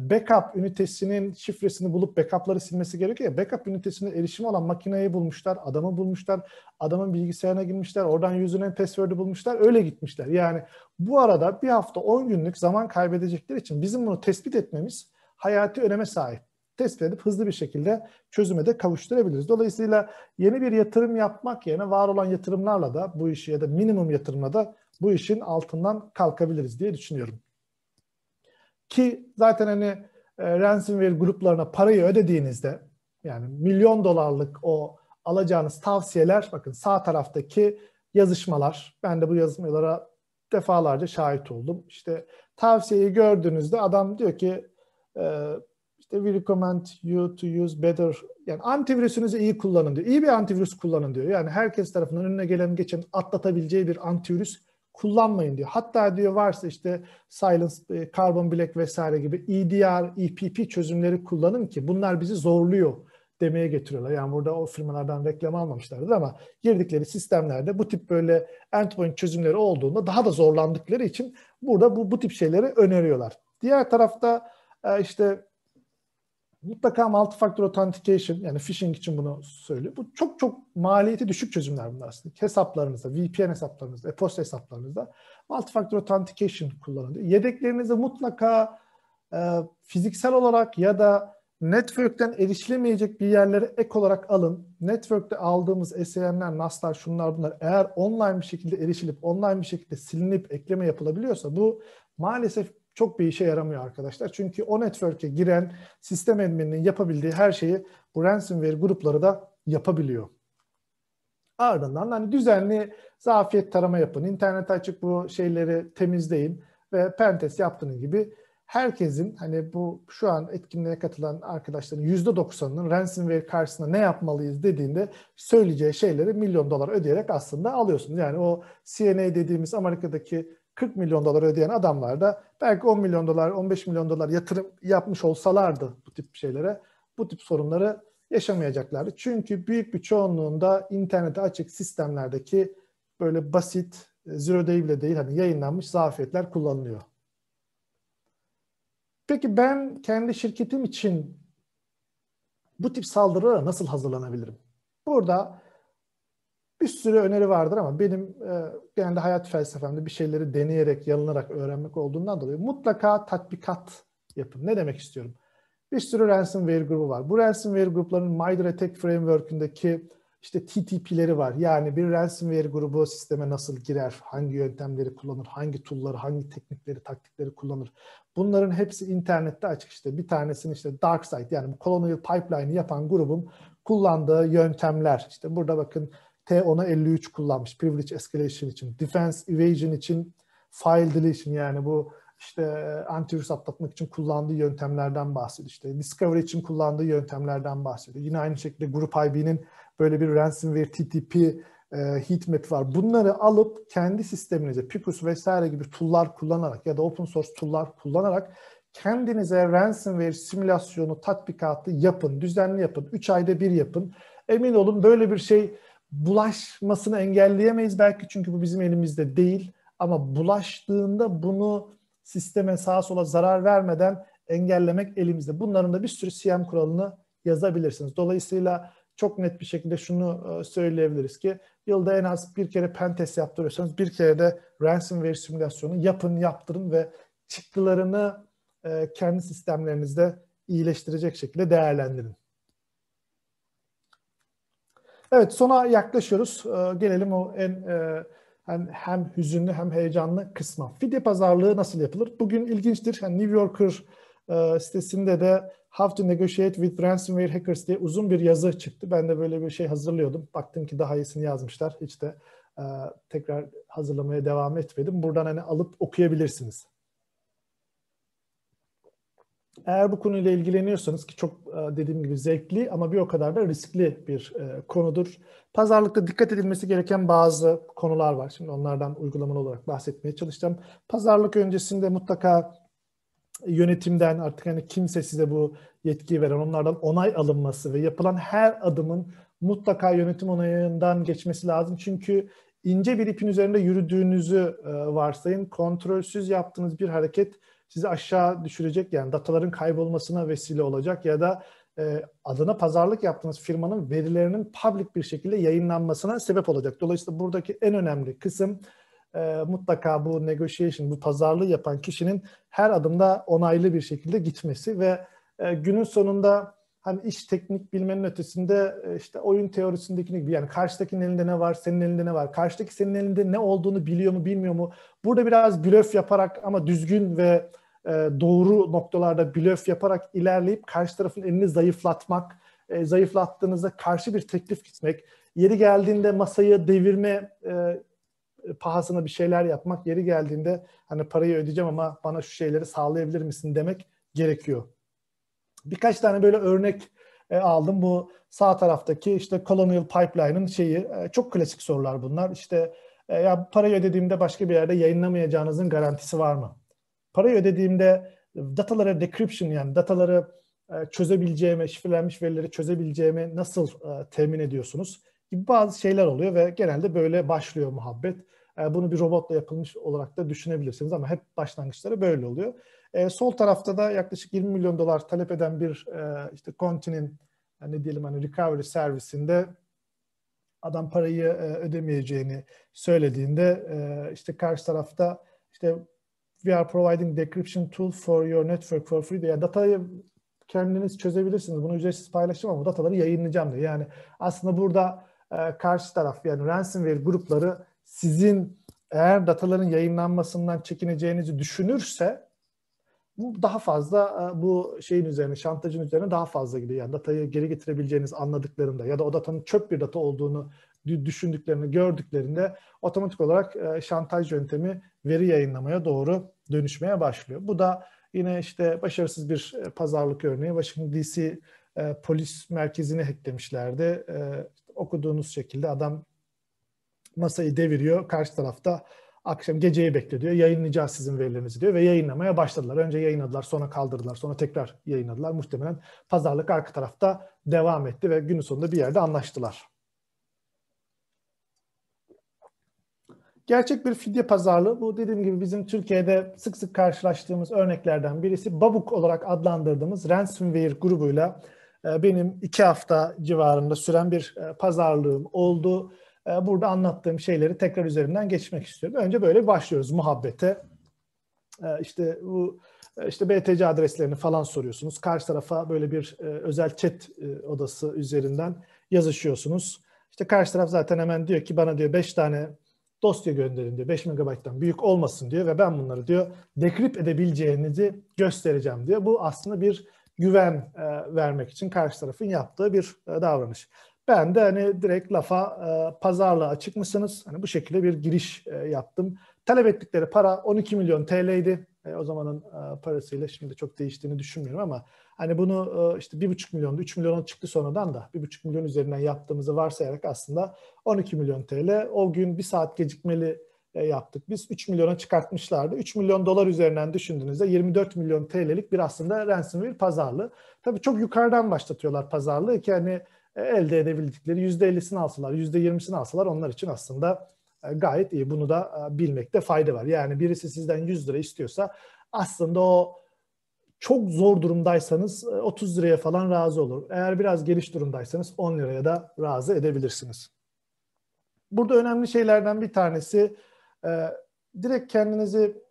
backup ünitesinin şifresini bulup backupları silmesi gerekiyor Backup ünitesine erişimi olan makineyi bulmuşlar, adamı bulmuşlar, adamın bilgisayarına girmişler, oradan username password'ü bulmuşlar, öyle gitmişler. Yani bu arada bir hafta 10 günlük zaman kaybedecekleri için bizim bunu tespit etmemiz hayati öneme sahip. Tespit edip hızlı bir şekilde çözüme de kavuşturabiliriz. Dolayısıyla yeni bir yatırım yapmak yerine var olan yatırımlarla da bu işi ya da minimum yatırımla da bu işin altından kalkabiliriz diye düşünüyorum. Ki zaten hani e, ransomware gruplarına parayı ödediğinizde yani milyon dolarlık o alacağınız tavsiyeler bakın sağ taraftaki yazışmalar. Ben de bu yazışmalara defalarca şahit oldum. İşte tavsiyeyi gördüğünüzde adam diyor ki e, işte we recommend you to use better yani antivirüsünüzü iyi kullanın diyor. İyi bir antivirüs kullanın diyor. Yani herkes tarafından önüne gelen geçen atlatabileceği bir antivirüs kullanmayın diyor. Hatta diyor varsa işte Silence, e, Carbon Black vesaire gibi EDR, EPP çözümleri kullanın ki bunlar bizi zorluyor demeye getiriyorlar. Yani burada o firmalardan reklam almamışlardır ama girdikleri sistemlerde bu tip böyle endpoint çözümleri olduğunda daha da zorlandıkları için burada bu, bu tip şeyleri öneriyorlar. Diğer tarafta e, işte mutlaka multi factor authentication yani phishing için bunu söylüyor. Bu çok çok maliyeti düşük çözümler bunlar aslında. Hesaplarınızda, VPN hesaplarınızda, e-posta hesaplarınızda multi factor authentication kullanın. Yedeklerinizi mutlaka e, fiziksel olarak ya da network'ten erişilemeyecek bir yerlere ek olarak alın. Network'te aldığımız SSN'ler, e NAS'lar, şunlar bunlar eğer online bir şekilde erişilip, online bir şekilde silinip ekleme yapılabiliyorsa bu maalesef çok bir işe yaramıyor arkadaşlar. Çünkü o network'e giren sistem admininin yapabildiği her şeyi bu ransomware grupları da yapabiliyor. Ardından hani düzenli zafiyet tarama yapın, internet açık bu şeyleri temizleyin ve pentest yaptığınız gibi herkesin hani bu şu an etkinliğe katılan arkadaşların %90'ının ransomware karşısında ne yapmalıyız dediğinde söyleyeceği şeyleri milyon dolar ödeyerek aslında alıyorsunuz. Yani o CNA dediğimiz Amerika'daki 40 milyon dolar ödeyen adamlar da belki 10 milyon dolar, 15 milyon dolar yatırım yapmış olsalardı bu tip şeylere bu tip sorunları yaşamayacaklardı. Çünkü büyük bir çoğunluğunda internete açık sistemlerdeki böyle basit e, zero day bile değil hani yayınlanmış zafiyetler kullanılıyor. Peki ben kendi şirketim için bu tip saldırılara nasıl hazırlanabilirim? Burada bir sürü öneri vardır ama benim e, genelde hayat felsefemde bir şeyleri deneyerek, yanılarak öğrenmek olduğundan dolayı mutlaka tatbikat yapın. Ne demek istiyorum? Bir sürü ransomware grubu var. Bu ransomware gruplarının MIDRE Attack Framework'ündeki işte TTP'leri var. Yani bir ransomware grubu sisteme nasıl girer, hangi yöntemleri kullanır, hangi tool'ları, hangi teknikleri, taktikleri kullanır. Bunların hepsi internette açık işte. Bir tanesini işte DarkSide yani bu Colonial Pipeline'ı yapan grubun kullandığı yöntemler. İşte burada bakın T ona 53 kullanmış privilege escalation için, defense evasion için, file deletion yani bu işte e, antivirüs atlatmak için kullandığı yöntemlerden bahsediyor. İşte discovery için kullandığı yöntemlerden bahsediyor. Yine aynı şekilde Group IB'nin böyle bir ransomware TTP e, heat map var. Bunları alıp kendi sisteminize Picus vesaire gibi tool'lar kullanarak ya da open source tool'lar kullanarak kendinize ransomware simülasyonu tatbikatı yapın. Düzenli yapın. 3 ayda bir yapın. Emin olun böyle bir şey bulaşmasını engelleyemeyiz belki çünkü bu bizim elimizde değil ama bulaştığında bunu sisteme sağa sola zarar vermeden engellemek elimizde. Bunların da bir sürü CM kuralını yazabilirsiniz. Dolayısıyla çok net bir şekilde şunu e, söyleyebiliriz ki yılda en az bir kere pen test yaptırıyorsanız bir kere de ransomware simülasyonu yapın, yaptırın ve çıktılarını e, kendi sistemlerinizde iyileştirecek şekilde değerlendirin. Evet sona yaklaşıyoruz. Ee, gelelim o en e, hem, hüzünlü hem heyecanlı kısma. Fide pazarlığı nasıl yapılır? Bugün ilginçtir. Yani New Yorker e, sitesinde de How to Negotiate with Ransomware Hackers diye uzun bir yazı çıktı. Ben de böyle bir şey hazırlıyordum. Baktım ki daha iyisini yazmışlar. Hiç de e, tekrar hazırlamaya devam etmedim. Buradan hani alıp okuyabilirsiniz. Eğer bu konuyla ilgileniyorsanız ki çok e, dediğim gibi zevkli ama bir o kadar da riskli bir e, konudur. Pazarlıkta dikkat edilmesi gereken bazı konular var. Şimdi onlardan uygulamalı olarak bahsetmeye çalışacağım. Pazarlık öncesinde mutlaka yönetimden artık hani kimse size bu yetkiyi veren onlardan onay alınması ve yapılan her adımın mutlaka yönetim onayından geçmesi lazım. Çünkü ince bir ipin üzerinde yürüdüğünüzü e, varsayın. Kontrolsüz yaptığınız bir hareket sizi aşağı düşürecek yani dataların kaybolmasına vesile olacak ya da e, adına pazarlık yaptığınız firmanın verilerinin public bir şekilde yayınlanmasına sebep olacak. Dolayısıyla buradaki en önemli kısım e, mutlaka bu negotiation, bu pazarlığı yapan kişinin her adımda onaylı bir şekilde gitmesi ve e, günün sonunda hani iş teknik bilmenin ötesinde e, işte oyun teorisindeki gibi yani karşıdakinin elinde ne var, senin elinde ne var, karşıdaki senin elinde ne olduğunu biliyor mu, bilmiyor mu? Burada biraz blöf yaparak ama düzgün ve e, doğru noktalarda blöf yaparak ilerleyip karşı tarafın elini zayıflatmak, e, zayıflattığınızda karşı bir teklif gitmek, yeri geldiğinde masayı devirme e, pahasına bir şeyler yapmak, yeri geldiğinde hani parayı ödeyeceğim ama bana şu şeyleri sağlayabilir misin demek gerekiyor. Birkaç tane böyle örnek aldım. Bu sağ taraftaki işte Colonial Pipeline'ın şeyi çok klasik sorular bunlar. İşte ya parayı ödediğimde başka bir yerde yayınlamayacağınızın garantisi var mı? Parayı ödediğimde datalara decryption yani dataları e, çözebileceğime şifrelenmiş verileri çözebileceğime nasıl e, temin ediyorsunuz? Gibi bazı şeyler oluyor ve genelde böyle başlıyor muhabbet. E, bunu bir robotla yapılmış olarak da düşünebilirsiniz ama hep başlangıçları böyle oluyor. Sol tarafta da yaklaşık 20 milyon dolar talep eden bir işte Continent ne diyelim hani recovery servisinde adam parayı ödemeyeceğini söylediğinde işte karşı tarafta işte we are providing decryption tool for your network for free Yani datayı kendiniz çözebilirsiniz. Bunu ücretsiz paylaşacağım ama dataları yayınlayacağım diye. Yani aslında burada e, karşı taraf yani ransomware grupları sizin eğer dataların yayınlanmasından çekineceğinizi düşünürse bu daha fazla e, bu şeyin üzerine, şantajın üzerine daha fazla gidiyor. Yani datayı geri getirebileceğiniz anladıklarında ya da o datanın çöp bir data olduğunu düşündüklerini gördüklerinde otomatik olarak e, şantaj yöntemi veri yayınlamaya doğru dönüşmeye başlıyor. Bu da yine işte başarısız bir e, pazarlık örneği Washington DC e, polis merkezini hacklemişlerdi. okuduğunuz şekilde adam masayı deviriyor. Karşı tarafta akşam geceyi bekle diyor. Yayınlayacağız sizin verilerinizi diyor ve yayınlamaya başladılar. Önce yayınladılar, sonra kaldırdılar, sonra tekrar yayınladılar. Muhtemelen pazarlık arka tarafta devam etti ve günün sonunda bir yerde anlaştılar. gerçek bir fidye pazarlığı. Bu dediğim gibi bizim Türkiye'de sık sık karşılaştığımız örneklerden birisi. Babuk olarak adlandırdığımız ransomware grubuyla e, benim iki hafta civarında süren bir e, pazarlığım oldu. E, burada anlattığım şeyleri tekrar üzerinden geçmek istiyorum. Önce böyle başlıyoruz muhabbete. İşte bu işte BTC adreslerini falan soruyorsunuz. Karşı tarafa böyle bir özel chat odası üzerinden yazışıyorsunuz. İşte karşı taraf zaten hemen diyor ki bana diyor 5 tane dosya gönderin diyor. 5 megabayttan büyük olmasın diyor ve ben bunları diyor dekrip edebileceğinizi göstereceğim diyor. Bu aslında bir güven e, vermek için karşı tarafın yaptığı bir e, davranış. Ben de hani direkt lafa e, pazarlığa açık mısınız? Hani bu şekilde bir giriş e, yaptım. Talep ettikleri para 12 milyon TL'ydi o zamanın e, parasıyla şimdi çok değiştiğini düşünmüyorum ama hani bunu e, işte 1,5 milyon, 3 milyona çıktı sonradan da 1,5 milyon üzerinden yaptığımızı varsayarak aslında 12 milyon TL o gün bir saat gecikmeli e, yaptık. Biz 3 milyona çıkartmışlardı. 3 milyon dolar üzerinden düşündüğünüzde 24 milyon TL'lik bir aslında ransomware pazarlığı. Tabii çok yukarıdan başlatıyorlar pazarlığı ki hani e, elde edebildikleri %50'sini alsalar, %20'sini alsalar onlar için aslında e, gayet iyi. Bunu da e, bilmekte fayda var. Yani birisi sizden 100 lira istiyorsa aslında o çok zor durumdaysanız 30 e, liraya falan razı olur. Eğer biraz geliş durumdaysanız 10 liraya da razı edebilirsiniz. Burada önemli şeylerden bir tanesi direkt kendinizi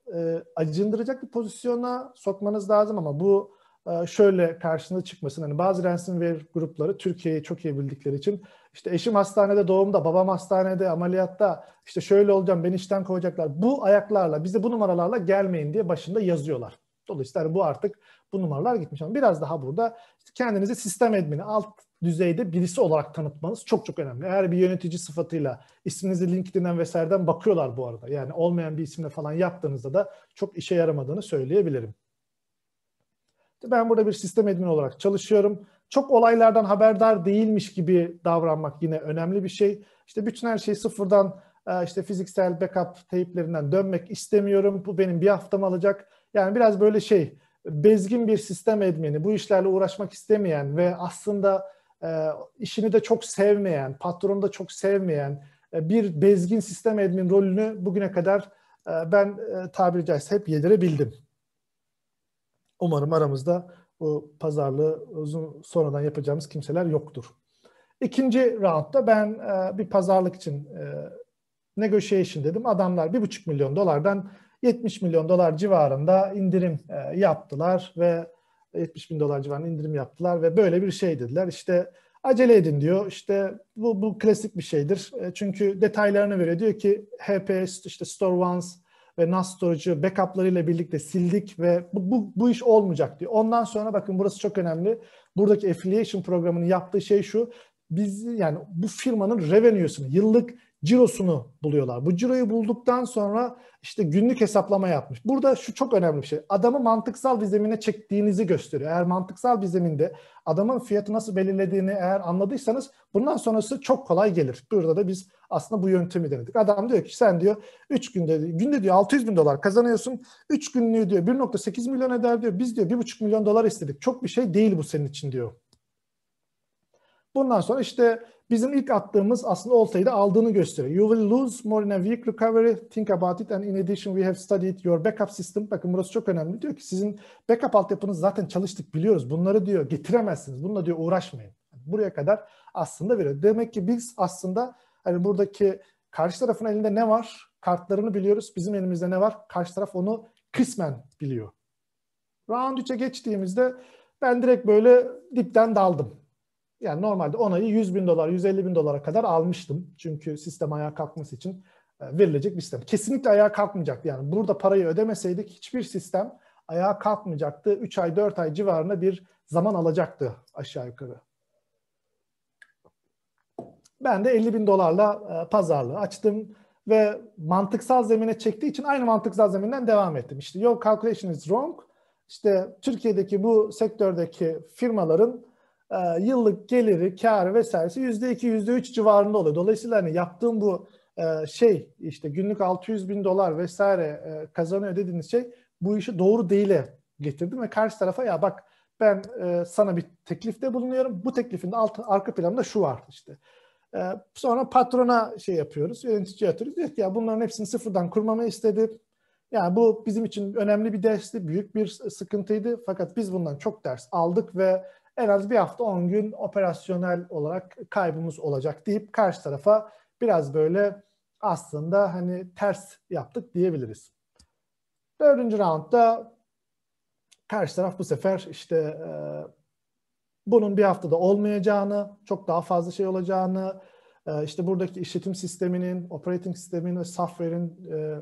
acındıracak bir pozisyona sokmanız lazım ama bu ee, şöyle karşına çıkmasın. Hani bazı ransomware grupları Türkiye'yi çok iyi bildikleri için işte eşim hastanede doğumda, babam hastanede, ameliyatta işte şöyle olacağım, beni işten kovacaklar. Bu ayaklarla, bize bu numaralarla gelmeyin diye başında yazıyorlar. Dolayısıyla hani bu artık bu numaralar gitmiş ama biraz daha burada işte kendinizi sistem admini alt düzeyde birisi olarak tanıtmanız çok çok önemli. Eğer bir yönetici sıfatıyla isminizi LinkedIn'den vesaireden bakıyorlar bu arada. Yani olmayan bir isimle falan yaptığınızda da çok işe yaramadığını söyleyebilirim ben burada bir sistem admin olarak çalışıyorum. Çok olaylardan haberdar değilmiş gibi davranmak yine önemli bir şey. İşte bütün her şey sıfırdan e, işte fiziksel backup teyplerinden dönmek istemiyorum. Bu benim bir haftam alacak. Yani biraz böyle şey bezgin bir sistem edmeni, bu işlerle uğraşmak istemeyen ve aslında e, işini de çok sevmeyen, patronu da çok sevmeyen e, bir bezgin sistem admin rolünü bugüne kadar e, ben e, tabiri caizse hep yedirebildim. Umarım aramızda o pazarlığı uzun sonradan yapacağımız kimseler yoktur. İkinci roundda ben e, bir pazarlık için e, negotiation dedim. Adamlar 1,5 milyon dolardan 70 milyon dolar civarında indirim e, yaptılar ve 70 bin dolar civarında indirim yaptılar ve böyle bir şey dediler. İşte acele edin diyor. İşte bu, bu klasik bir şeydir. E, çünkü detaylarını veriyor. Diyor ki HPS işte store once ve NAS storage'ı backup'larıyla birlikte sildik ve bu, bu, bu iş olmayacak diyor. Ondan sonra bakın burası çok önemli. Buradaki affiliation programının yaptığı şey şu. Biz yani bu firmanın revenue'sunu, yıllık cirosunu buluyorlar. Bu ciroyu bulduktan sonra işte günlük hesaplama yapmış. Burada şu çok önemli bir şey. Adamı mantıksal bir zemine çektiğinizi gösteriyor. Eğer mantıksal bir zeminde adamın fiyatı nasıl belirlediğini eğer anladıysanız bundan sonrası çok kolay gelir. Burada da biz aslında bu yöntemi denedik. Adam diyor ki sen diyor 3 günde günde diyor 600 bin dolar kazanıyorsun. 3 günlüğü diyor 1.8 milyon eder diyor. Biz diyor 1.5 milyon dolar istedik. Çok bir şey değil bu senin için diyor. Bundan sonra işte bizim ilk attığımız aslında oltayı da aldığını gösteriyor. You will lose more in a week recovery. Think about it and in addition we have studied your backup system. Bakın burası çok önemli. Diyor ki sizin backup altyapınız zaten çalıştık biliyoruz. Bunları diyor getiremezsiniz. Bununla diyor uğraşmayın. Buraya kadar aslında veriyor. Demek ki biz aslında hani buradaki karşı tarafın elinde ne var? Kartlarını biliyoruz. Bizim elimizde ne var? Karşı taraf onu kısmen biliyor. Round 3'e geçtiğimizde ben direkt böyle dipten daldım yani normalde onayı 100 bin dolar, 150 bin dolara kadar almıştım. Çünkü sistem ayağa kalkması için e, verilecek bir sistem. Kesinlikle ayağa kalkmayacaktı. Yani burada parayı ödemeseydik hiçbir sistem ayağa kalkmayacaktı. 3 ay 4 ay civarında bir zaman alacaktı aşağı yukarı. Ben de 50 bin dolarla e, pazarlığı açtım ve mantıksal zemine çektiği için aynı mantıksal zeminden devam ettim. İşte your calculation is wrong. İşte Türkiye'deki bu sektördeki firmaların ee, yıllık geliri, kar vesairesi yüzde iki, yüzde üç civarında oluyor. Dolayısıyla hani yaptığım bu e, şey işte günlük 600 bin dolar vesaire e, kazanıyor dediğiniz şey bu işi doğru değile getirdim ve karşı tarafa ya bak ben e, sana bir teklifte bulunuyorum. Bu teklifin de alt, arka planında şu var işte. sonra patrona şey yapıyoruz, yöneticiye atıyoruz. Diyor ki ya bunların hepsini sıfırdan kurmamı istedi. Yani bu bizim için önemli bir dersti, büyük bir sıkıntıydı. Fakat biz bundan çok ders aldık ve en az bir hafta 10 gün operasyonel olarak kaybımız olacak deyip karşı tarafa biraz böyle aslında hani ters yaptık diyebiliriz. Dördüncü roundda karşı taraf bu sefer işte e, bunun bir haftada olmayacağını, çok daha fazla şey olacağını, e, işte buradaki işletim sisteminin, operating sisteminin, software'in e,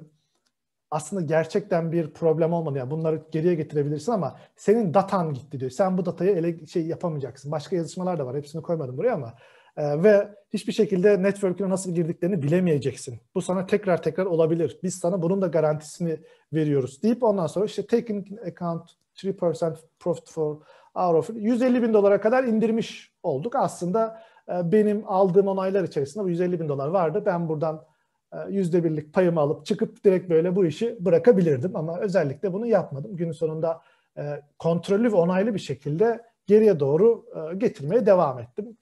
aslında gerçekten bir problem olmadı. Yani bunları geriye getirebilirsin ama senin datan gitti diyor. Sen bu datayı ele şey yapamayacaksın. Başka yazışmalar da var. Hepsini koymadım buraya ama e, ve hiçbir şekilde network'üne nasıl girdiklerini bilemeyeceksin. Bu sana tekrar tekrar olabilir. Biz sana bunun da garantisini veriyoruz deyip ondan sonra işte taking account 3% profit for our offer 150 bin dolara kadar indirmiş olduk. Aslında e, benim aldığım onaylar içerisinde bu 150 bin dolar vardı. Ben buradan e, yüzde birlik payımı alıp çıkıp direkt böyle bu işi bırakabilirdim ama özellikle bunu yapmadım. Günün sonunda e, kontrollü ve onaylı bir şekilde geriye doğru e, getirmeye devam ettim.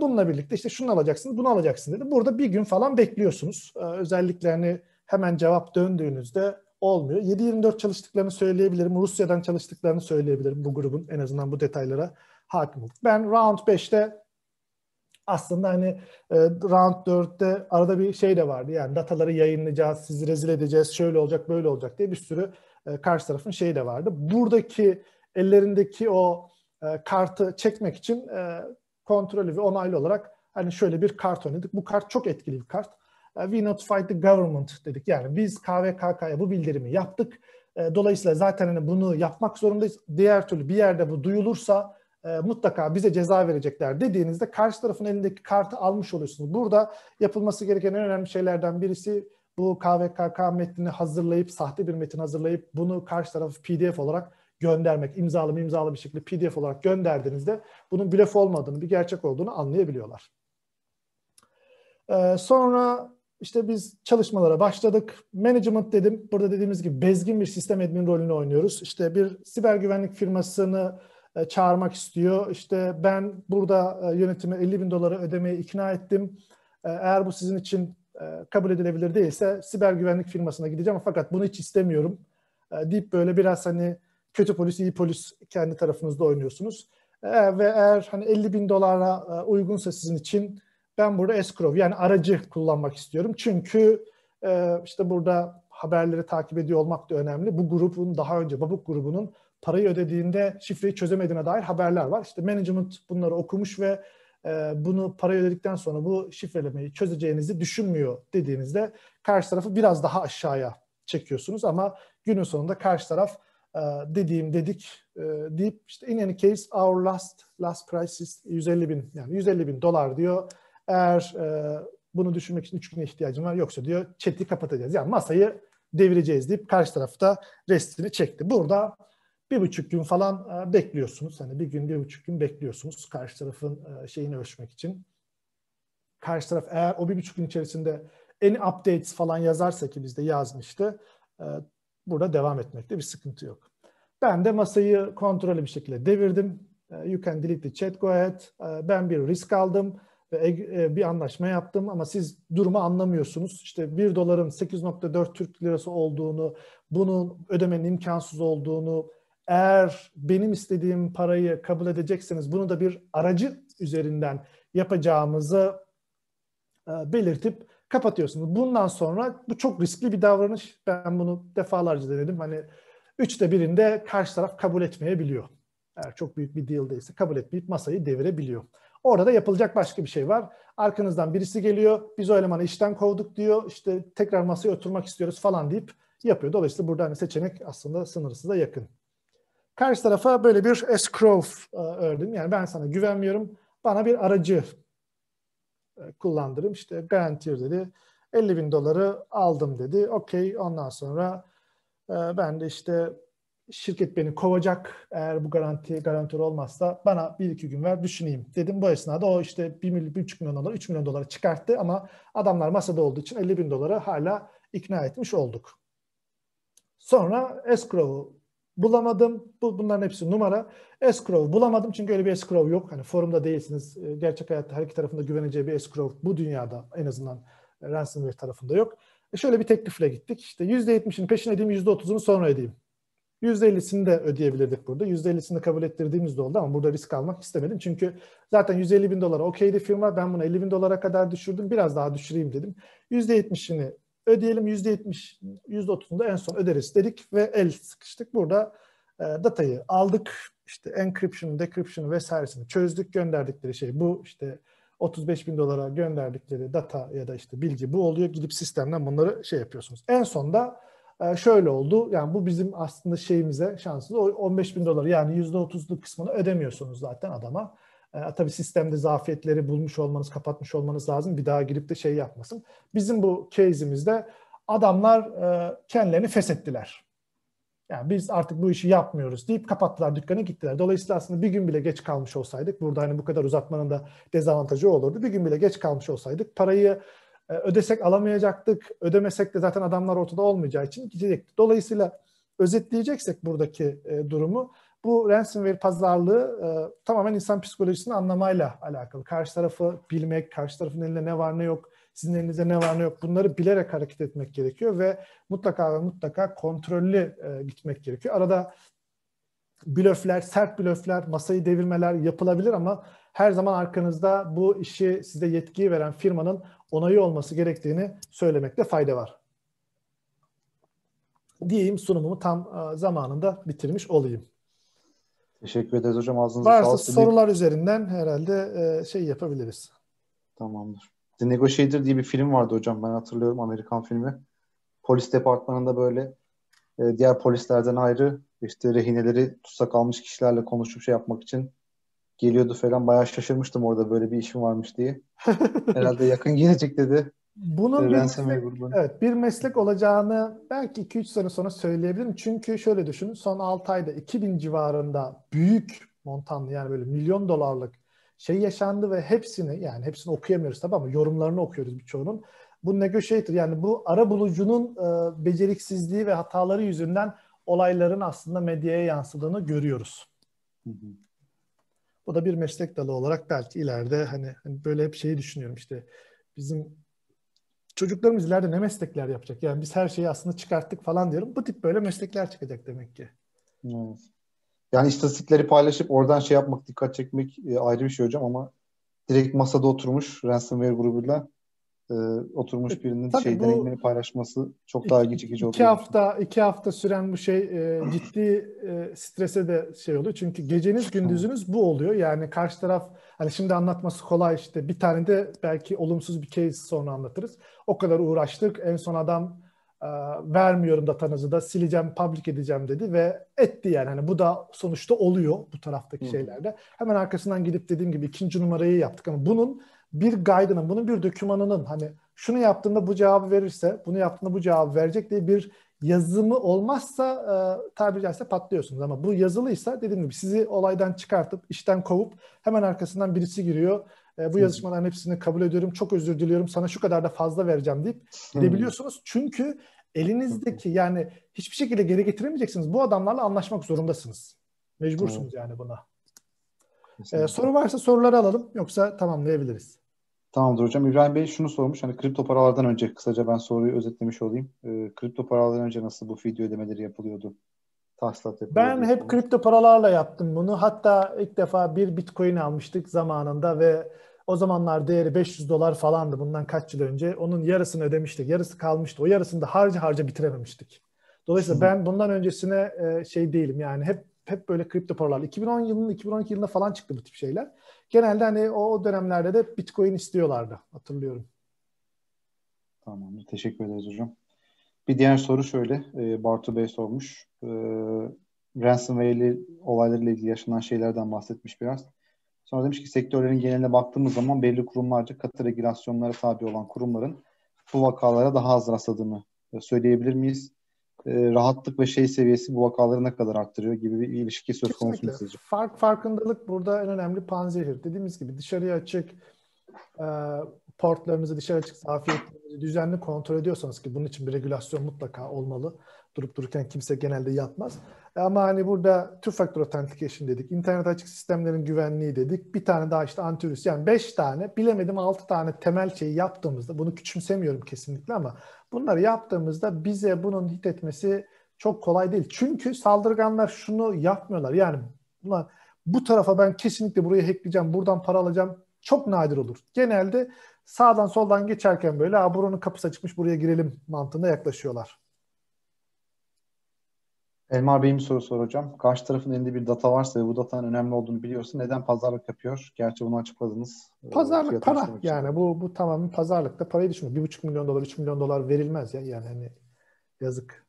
Bununla birlikte işte şunu alacaksın, bunu alacaksın dedi. Burada bir gün falan bekliyorsunuz. Özellikle hani hemen cevap döndüğünüzde olmuyor. 7-24 çalıştıklarını söyleyebilirim. Rusya'dan çalıştıklarını söyleyebilirim bu grubun. En azından bu detaylara hakim olduk. Ben round 5'te aslında hani e, round 4'te arada bir şey de vardı. Yani dataları yayınlayacağız, sizi rezil edeceğiz, şöyle olacak, böyle olacak diye bir sürü e, karşı tarafın şeyi de vardı. Buradaki ellerindeki o e, kartı çekmek için e, kontrolü ve onaylı olarak hani şöyle bir kart oynadık. Bu kart çok etkili bir kart. E, we notified the government dedik. Yani biz KVKK'ya bu bildirimi yaptık. E, dolayısıyla zaten hani bunu yapmak zorundayız. Diğer türlü bir yerde bu duyulursa e, mutlaka bize ceza verecekler dediğinizde karşı tarafın elindeki kartı almış oluyorsunuz. Burada yapılması gereken en önemli şeylerden birisi bu KVKK metnini hazırlayıp, sahte bir metin hazırlayıp bunu karşı tarafı PDF olarak göndermek, imzalı imzalı bir şekilde PDF olarak gönderdiğinizde bunun blöf olmadığını, bir gerçek olduğunu anlayabiliyorlar. Ee, sonra işte biz çalışmalara başladık. Management dedim. Burada dediğimiz gibi bezgin bir sistem admin rolünü oynuyoruz. İşte bir siber güvenlik firmasını e, çağırmak istiyor. İşte ben burada e, yönetime 50 bin dolara ödemeyi ikna ettim. E, eğer bu sizin için kabul edilebilir değilse siber güvenlik firmasına gideceğim fakat bunu hiç istemiyorum deyip böyle biraz hani kötü polis iyi polis kendi tarafınızda oynuyorsunuz. ve eğer hani 50 bin dolara uygunsa sizin için ben burada escrow yani aracı kullanmak istiyorum. Çünkü işte burada haberleri takip ediyor olmak da önemli. Bu grubun daha önce Babuk grubunun parayı ödediğinde şifreyi çözemediğine dair haberler var. İşte management bunları okumuş ve e, bunu parayı ödedikten sonra bu şifrelemeyi çözeceğinizi düşünmüyor dediğinizde karşı tarafı biraz daha aşağıya çekiyorsunuz ama günün sonunda karşı taraf e, dediğim dedik e, deyip işte in any case our last last price is 150 bin yani 150 bin dolar diyor. Eğer e, bunu düşünmek için 3 güne ihtiyacım var yoksa diyor chat'i kapatacağız. Yani masayı devireceğiz deyip karşı tarafta restini çekti. Burada bir buçuk gün falan e, bekliyorsunuz. Hani bir gün, bir buçuk gün bekliyorsunuz karşı tarafın e, şeyini ölçmek için. Karşı taraf eğer o bir buçuk gün içerisinde any updates falan yazarsa ki bizde yazmıştı. E, burada devam etmekte bir sıkıntı yok. Ben de masayı kontrollü bir şekilde devirdim. You can delete the chat, go ahead. Ben bir risk aldım ve bir anlaşma yaptım ama siz durumu anlamıyorsunuz. İşte 1 doların 8.4 Türk lirası olduğunu, bunun ödemenin imkansız olduğunu, eğer benim istediğim parayı kabul edecekseniz bunu da bir aracı üzerinden yapacağımızı e, belirtip kapatıyorsunuz. Bundan sonra bu çok riskli bir davranış. Ben bunu defalarca denedim. Hani üçte birinde karşı taraf kabul etmeyebiliyor. Eğer çok büyük bir deal değilse kabul etmeyip masayı devirebiliyor. Orada da yapılacak başka bir şey var. Arkanızdan birisi geliyor. Biz o elemanı işten kovduk diyor. İşte tekrar masaya oturmak istiyoruz falan deyip yapıyor. Dolayısıyla burada hani seçenek aslında sınırsıza yakın. Karşı tarafa böyle bir escrow e, ördüm. Yani ben sana güvenmiyorum. Bana bir aracı e, kullandırım. İşte garantir dedi. 50 bin doları aldım dedi. Okey ondan sonra e, ben de işte şirket beni kovacak eğer bu garanti garantör olmazsa bana bir iki gün ver düşüneyim dedim. Bu esnada o işte 1 milyon, 1,5 milyon dolar, 3 milyon dolara çıkarttı ama adamlar masada olduğu için 50 bin dolara hala ikna etmiş olduk. Sonra escrow'u bulamadım. Bu, bunların hepsi numara. Escrow bulamadım çünkü öyle bir escrow yok. Hani forumda değilsiniz. Ee, gerçek hayatta her iki tarafında güveneceği bir escrow bu dünyada en azından ransomware tarafında yok. E şöyle bir teklifle gittik. İşte %70'ini peşin edeyim, %30'unu sonra ödeyeyim. %50'sini de ödeyebilirdik burada. %50'sini kabul ettirdiğimiz de oldu ama burada risk almak istemedim. Çünkü zaten 150 bin dolara okeydi firma. Ben bunu 50 bin dolara kadar düşürdüm. Biraz daha düşüreyim dedim. %70'ini ödeyelim yüzde %70, %30'unu da en son öderiz dedik ve el sıkıştık. Burada e, datayı aldık, işte encryption, decryption vesairesini çözdük, gönderdikleri şey bu işte 35 bin dolara gönderdikleri data ya da işte bilgi bu oluyor. Gidip sistemden bunları şey yapıyorsunuz. En sonda e, şöyle oldu. Yani bu bizim aslında şeyimize şansımız. 15 bin dolar yani %30'luk kısmını ödemiyorsunuz zaten adama. E, tabii sistemde zafiyetleri bulmuş olmanız, kapatmış olmanız lazım. Bir daha girip de şey yapmasın. Bizim bu case'imizde adamlar e, kendilerini feshettiler. Yani biz artık bu işi yapmıyoruz deyip kapattılar dükkanı gittiler. Dolayısıyla aslında bir gün bile geç kalmış olsaydık burada hani bu kadar uzatmanın da dezavantajı olurdu. Bir gün bile geç kalmış olsaydık parayı e, ödesek alamayacaktık. Ödemesek de zaten adamlar ortada olmayacağı için gidecekti. Dolayısıyla özetleyeceksek buradaki e, durumu bu ransomware pazarlığı e, tamamen insan psikolojisini anlamayla alakalı. Karşı tarafı bilmek, karşı tarafın elinde ne var ne yok, sizin elinizde ne var ne yok bunları bilerek hareket etmek gerekiyor ve mutlaka ve mutlaka kontrollü e, gitmek gerekiyor. Arada blöfler, sert blöfler, masayı devirmeler yapılabilir ama her zaman arkanızda bu işi size yetkiyi veren firmanın onayı olması gerektiğini söylemekte fayda var. Diyeyim sunumumu tam e, zamanında bitirmiş olayım. Teşekkür ederiz hocam. Ağzınıza Varsa sağlık. sorular dinle... üzerinden herhalde e, şey yapabiliriz. Tamamdır. The Negotiator diye bir film vardı hocam. Ben hatırlıyorum Amerikan filmi. Polis departmanında böyle e, diğer polislerden ayrı işte rehineleri tutsak almış kişilerle konuşup şey yapmak için geliyordu falan. Bayağı şaşırmıştım orada böyle bir işim varmış diye. Herhalde yakın gelecek dedi bunun bir meslek, evet, bir meslek olacağını belki 2-3 sene sonra söyleyebilirim. Çünkü şöyle düşünün son 6 ayda 2000 civarında büyük montanlı yani böyle milyon dolarlık şey yaşandı ve hepsini yani hepsini okuyamıyoruz tabii ama Yorumlarını okuyoruz birçoğunun. Bu negotiator yani bu ara bulucunun e, beceriksizliği ve hataları yüzünden olayların aslında medyaya yansıdığını görüyoruz. Bu da bir meslek dalı olarak belki ileride hani, hani böyle hep şeyi düşünüyorum işte bizim çocuklarımız ileride ne meslekler yapacak? Yani biz her şeyi aslında çıkarttık falan diyorum. Bu tip böyle meslekler çıkacak demek ki. Yani istatistikleri paylaşıp oradan şey yapmak, dikkat çekmek e, ayrı bir şey hocam ama direkt masada oturmuş ransomware grubuyla e, oturmuş e, birinin Tabii şey bu, deneyimini paylaşması çok daha ilgi çekici oluyor. İki hafta iki hafta süren bu şey e, ciddi e, strese de şey oluyor. Çünkü geceniz gündüzünüz bu oluyor. Yani karşı taraf hani şimdi anlatması kolay işte bir tane de belki olumsuz bir case sonra anlatırız. O kadar uğraştık. En son adam e, vermiyorum datanızı da sileceğim, public edeceğim dedi ve etti yani. Hani bu da sonuçta oluyor bu taraftaki Hı. şeylerde. Hemen arkasından gidip dediğim gibi ikinci numarayı yaptık ama bunun bir guide'ının, bunun bir dokümanının hani şunu yaptığında bu cevabı verirse, bunu yaptığında bu cevabı verecek diye bir yazımı olmazsa e, tabiri caizse patlıyorsunuz. Ama bu yazılıysa dediğim gibi sizi olaydan çıkartıp, işten kovup hemen arkasından birisi giriyor. E, bu yazışmaların hepsini kabul ediyorum, çok özür diliyorum, sana şu kadar da fazla vereceğim deyip gidebiliyorsunuz. Hmm. Çünkü elinizdeki yani hiçbir şekilde geri getiremeyeceksiniz. Bu adamlarla anlaşmak zorundasınız. Mecbursunuz yani buna. Ee, soru varsa soruları alalım yoksa tamamlayabiliriz. Tamamdır hocam. İbrahim Bey şunu sormuş. Hani kripto paralardan önce kısaca ben soruyu özetlemiş olayım. E, kripto paralardan önce nasıl bu video ödemeleri yapılıyordu? Tahsilat Ben hep kripto paralarla yaptım bunu. Hatta ilk defa bir bitcoin almıştık zamanında ve o zamanlar değeri 500 dolar falandı bundan kaç yıl önce. Onun yarısını ödemiştik. Yarısı kalmıştı. O yarısını da harca harca bitirememiştik. Dolayısıyla ben bundan öncesine e, şey değilim yani hep hep böyle kripto paralar. 2010 yılının 2012 yılında falan çıktı bu tip şeyler genelde hani o dönemlerde de Bitcoin istiyorlardı hatırlıyorum. Tamam, Teşekkür ederiz hocam. Bir diğer soru şöyle. E, Bartu Bey sormuş. E, ransomware olaylarıyla ilgili yaşanan şeylerden bahsetmiş biraz. Sonra demiş ki sektörlerin geneline baktığımız zaman belli kurumlarca katı regülasyonlara tabi olan kurumların bu vakalara daha az rastladığını e, söyleyebilir miyiz? e, rahatlık ve şey seviyesi bu vakaları ne kadar arttırıyor gibi bir ilişki söz konusu mu sizce? Fark farkındalık burada en önemli panzehir. Dediğimiz gibi dışarıya açık e, portlarınızı dışarı açık zafiyetlerinizi düzenli kontrol ediyorsanız ki bunun için bir regulasyon mutlaka olmalı. Durup dururken kimse genelde yapmaz. Ama hani burada two factor authentication dedik. internet açık sistemlerin güvenliği dedik. Bir tane daha işte antivirüs. Yani beş tane bilemedim altı tane temel şeyi yaptığımızda bunu küçümsemiyorum kesinlikle ama bunları yaptığımızda bize bunun hit etmesi çok kolay değil. Çünkü saldırganlar şunu yapmıyorlar. Yani bunlar, bu tarafa ben kesinlikle burayı hackleyeceğim, buradan para alacağım çok nadir olur. Genelde sağdan soldan geçerken böyle buranın kapısı açıkmış buraya girelim mantığında yaklaşıyorlar. Elmar Bey'im soru soracağım. Karşı tarafın elinde bir data varsa ve bu datanın önemli olduğunu biliyorsun. neden pazarlık yapıyor? Gerçi bunu açıkladınız. Ee, pazarlık para yani bu bu tamamen pazarlıkta parayı düşünüyor. Bir buçuk milyon dolar, üç milyon dolar verilmez ya yani hani yazık.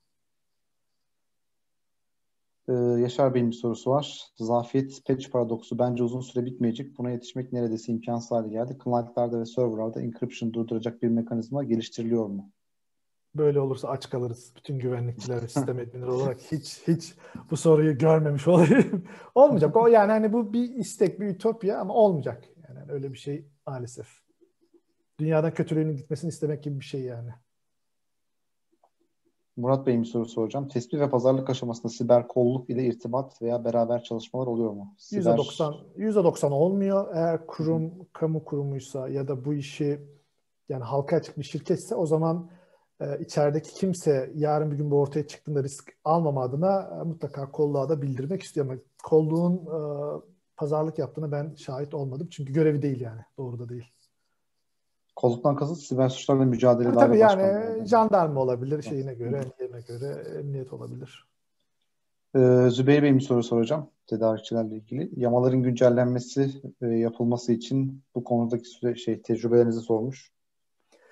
Ee, Yaşar Bey'in bir sorusu var. Zafiyet patch paradoksu bence uzun süre bitmeyecek. Buna yetişmek neredeyse imkansız hale geldi. Client'larda ve serverlarda encryption durduracak bir mekanizma geliştiriliyor mu? böyle olursa aç kalırız. Bütün güvenlikçiler ve sistem adminleri olarak hiç hiç bu soruyu görmemiş olayım. olmayacak. O yani hani bu bir istek, bir ütopya ama olmayacak. Yani öyle bir şey maalesef. Dünyadan kötülüğünün gitmesini istemek gibi bir şey yani. Murat Bey'in bir soru soracağım. Tespit ve pazarlık aşamasında siber kolluk ile irtibat veya beraber çalışmalar oluyor mu? Siber... %90, %90 olmuyor. Eğer kurum, Hı. kamu kurumuysa ya da bu işi yani halka açık bir şirketse o zaman e, içerideki kimse yarın bir gün bu ortaya çıktığında risk almama adına e, mutlaka kolluğa da bildirmek istiyor. Ama kolluğun e, pazarlık yaptığını ben şahit olmadım. Çünkü görevi değil yani. Doğru da değil. Kolluktan kasıt siber suçlarla mücadele ha, Tabii yani jandarma olabilir şeyine göre, emniyete göre emniyet olabilir. Ee, Zübeyir Bey bir soru soracağım tedarikçilerle ilgili. Yamaların güncellenmesi e, yapılması için bu konudaki süre, şey tecrübelerinizi sormuş.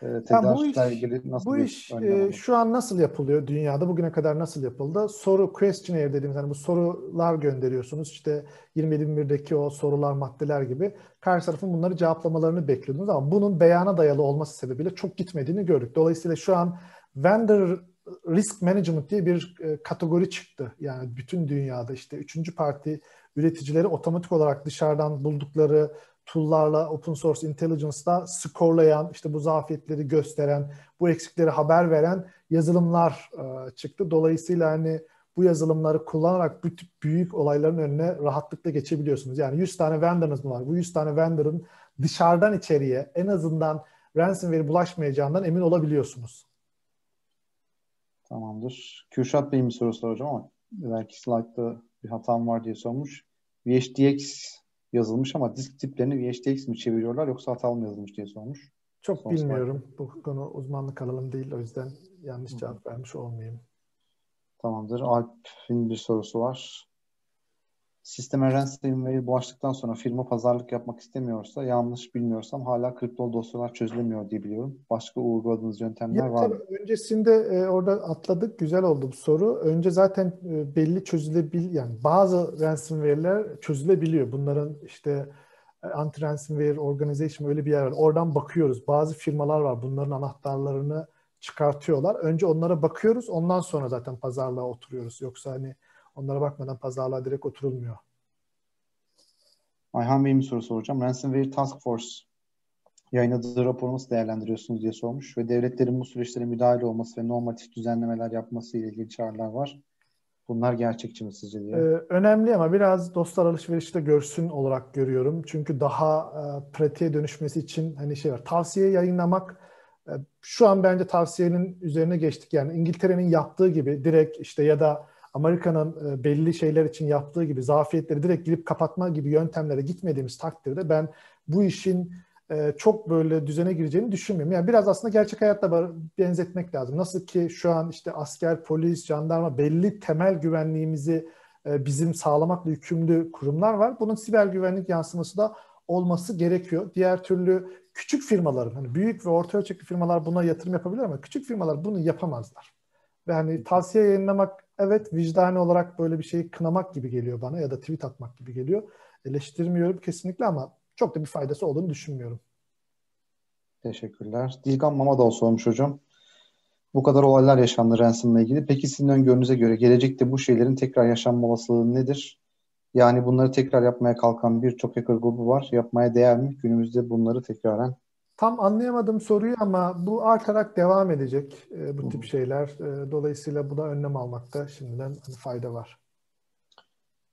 Evet, bu iş, ilgili nasıl bu iş e, şu an nasıl yapılıyor dünyada? Bugüne kadar nasıl yapıldı? Soru questionnaire dediğimiz hani bu sorular gönderiyorsunuz. İşte 2021'deki o sorular, maddeler gibi. Karşı tarafın bunları cevaplamalarını bekliyordunuz ama bunun beyana dayalı olması sebebiyle çok gitmediğini gördük. Dolayısıyla şu an vendor risk management diye bir e, kategori çıktı. Yani bütün dünyada işte üçüncü parti üreticileri otomatik olarak dışarıdan buldukları tool'larla open source intelligence'la skorlayan, işte bu zafiyetleri gösteren, bu eksikleri haber veren yazılımlar e, çıktı. Dolayısıyla hani bu yazılımları kullanarak bu tip büyük olayların önüne rahatlıkla geçebiliyorsunuz. Yani 100 tane vendor'ınız var? Bu 100 tane vendor'ın dışarıdan içeriye en azından ransomware bulaşmayacağından emin olabiliyorsunuz. Tamamdır. Kürşat Bey'in bir sorusu var hocam ama belki slide'da bir hatam var diye sormuş. VHDX yazılmış ama disk tiplerini VHDX mi çeviriyorlar yoksa hatalı mı yazılmış diye sormuş. Çok Son bilmiyorum. Slide'da. Bu konu uzmanlık alanım değil. O yüzden yanlış cevap vermiş olmayayım. Tamamdır. Alp'in bir sorusu var sisteme ransomware bulaştıktan sonra firma pazarlık yapmak istemiyorsa yanlış bilmiyorsam hala kripto dosyalar çözülemiyor diye biliyorum. Başka uğurladığınız yöntemler ya, var mı? Öncesinde e, orada atladık. Güzel oldu bu soru. Önce zaten e, belli çözülebil yani bazı ransomware'ler çözülebiliyor. Bunların işte e, anti ransomware organization öyle bir yer var. Oradan bakıyoruz. Bazı firmalar var. Bunların anahtarlarını çıkartıyorlar. Önce onlara bakıyoruz. Ondan sonra zaten pazarlığa oturuyoruz. Yoksa hani Onlara bakmadan pazarlığa direkt oturulmuyor. Ayhan Bey'in bir soru soracağım. Ransomware Task Force yayınladığı raporu nasıl değerlendiriyorsunuz diye sormuş ve devletlerin bu süreçlere müdahale olması ve normatif düzenlemeler yapması ile ilgili çağrılar var. Bunlar gerçekçi mi sizce diye? Ee, önemli ama biraz dostlar alışverişte görsün olarak görüyorum. Çünkü daha e, pratiğe dönüşmesi için hani şey var. Tavsiye yayınlamak e, şu an bence tavsiyenin üzerine geçtik. Yani İngiltere'nin yaptığı gibi direkt işte ya da Amerika'nın e, belli şeyler için yaptığı gibi zafiyetleri direkt girip kapatma gibi yöntemlere gitmediğimiz takdirde ben bu işin e, çok böyle düzene gireceğini düşünmüyorum. Yani biraz aslında gerçek hayatta benzetmek lazım. Nasıl ki şu an işte asker, polis, jandarma belli temel güvenliğimizi e, bizim sağlamakla yükümlü kurumlar var. Bunun siber güvenlik yansıması da olması gerekiyor. Diğer türlü küçük firmaların, hani büyük ve orta ölçekli firmalar buna yatırım yapabilir ama küçük firmalar bunu yapamazlar. Ve hani tavsiye yayınlamak Evet vicdani olarak böyle bir şeyi kınamak gibi geliyor bana ya da tweet atmak gibi geliyor. Eleştirmiyorum kesinlikle ama çok da bir faydası olduğunu düşünmüyorum. Teşekkürler. Dilgan Mamadov sormuş hocam. Bu kadar olaylar yaşandı ransomla ilgili. Peki sizin öngörünüze göre gelecekte bu şeylerin tekrar yaşanma olasılığı nedir? Yani bunları tekrar yapmaya kalkan birçok hacker grubu var. Yapmaya değer mi? Günümüzde bunları tekraren Tam anlayamadım soruyu ama bu artarak devam edecek e, bu tip şeyler. E, dolayısıyla buna önlem almakta şimdiden hani fayda var.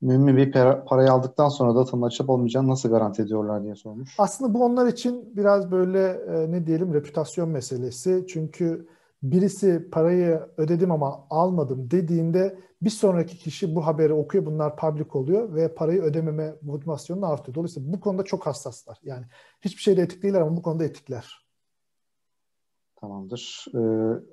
Mümin bir para, parayı aldıktan sonra datanın açıp olmayacağını nasıl garanti ediyorlar diye sormuş. Aslında bu onlar için biraz böyle e, ne diyelim reputasyon meselesi. Çünkü birisi parayı ödedim ama almadım dediğinde bir sonraki kişi bu haberi okuyor, bunlar public oluyor ve parayı ödememe motivasyonunu artıyor. Dolayısıyla bu konuda çok hassaslar. Yani hiçbir şeyde etik değiller ama bu konuda etikler. Tamamdır. Ee,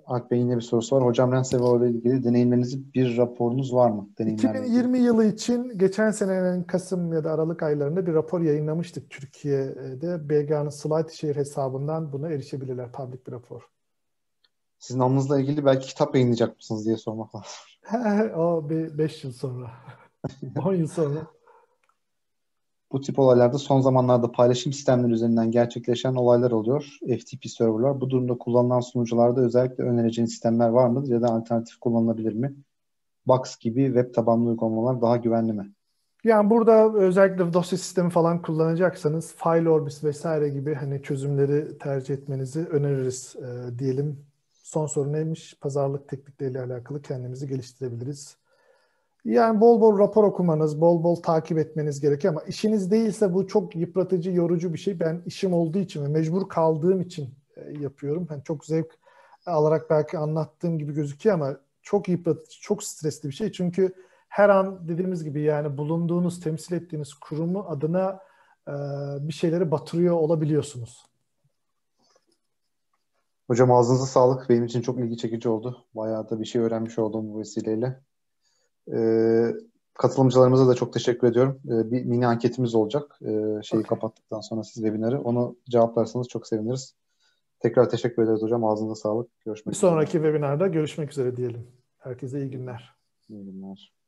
Alp Bey'in yine bir sorusu var. Hocam Rensevo ile ilgili deneyimlerinizin bir raporunuz var mı? 2020 yılı için geçen senenin Kasım ya da Aralık aylarında bir rapor yayınlamıştık Türkiye'de. BGA'nın Slideshare hesabından buna erişebilirler. Public bir rapor. Sizin anınızla ilgili belki kitap yayınlayacak mısınız diye sormak lazım. o 5 yıl sonra. 10 yıl sonra. Bu tip olaylarda son zamanlarda paylaşım sistemleri üzerinden gerçekleşen olaylar oluyor. FTP serverlar. Bu durumda kullanılan sunucularda özellikle önereceğiniz sistemler var mıdır ya da alternatif kullanılabilir mi? Box gibi web tabanlı uygulamalar daha güvenli mi? Yani burada özellikle dosya sistemi falan kullanacaksanız File Orbis vesaire gibi hani çözümleri tercih etmenizi öneririz e, diyelim Son soru neymiş? Pazarlık teknikleriyle alakalı kendimizi geliştirebiliriz. Yani bol bol rapor okumanız, bol bol takip etmeniz gerekiyor ama işiniz değilse bu çok yıpratıcı, yorucu bir şey. Ben işim olduğu için ve mecbur kaldığım için e, yapıyorum. Yani çok zevk alarak belki anlattığım gibi gözüküyor ama çok yıpratıcı, çok stresli bir şey. Çünkü her an dediğimiz gibi yani bulunduğunuz, temsil ettiğiniz kurumu adına e, bir şeyleri batırıyor olabiliyorsunuz. Hocam ağzınıza sağlık. Benim için çok ilgi çekici oldu. Bayağı da bir şey öğrenmiş oldum bu vesileyle. Ee, katılımcılarımıza da çok teşekkür ediyorum. Ee, bir mini anketimiz olacak. Ee, şeyi okay. kapattıktan sonra siz webinarı. Onu cevaplarsanız çok seviniriz. Tekrar teşekkür ederiz hocam. Ağzınıza sağlık. Görüşmek bir sonraki webinarda görüşmek üzere diyelim. Herkese iyi günler. İyi günler.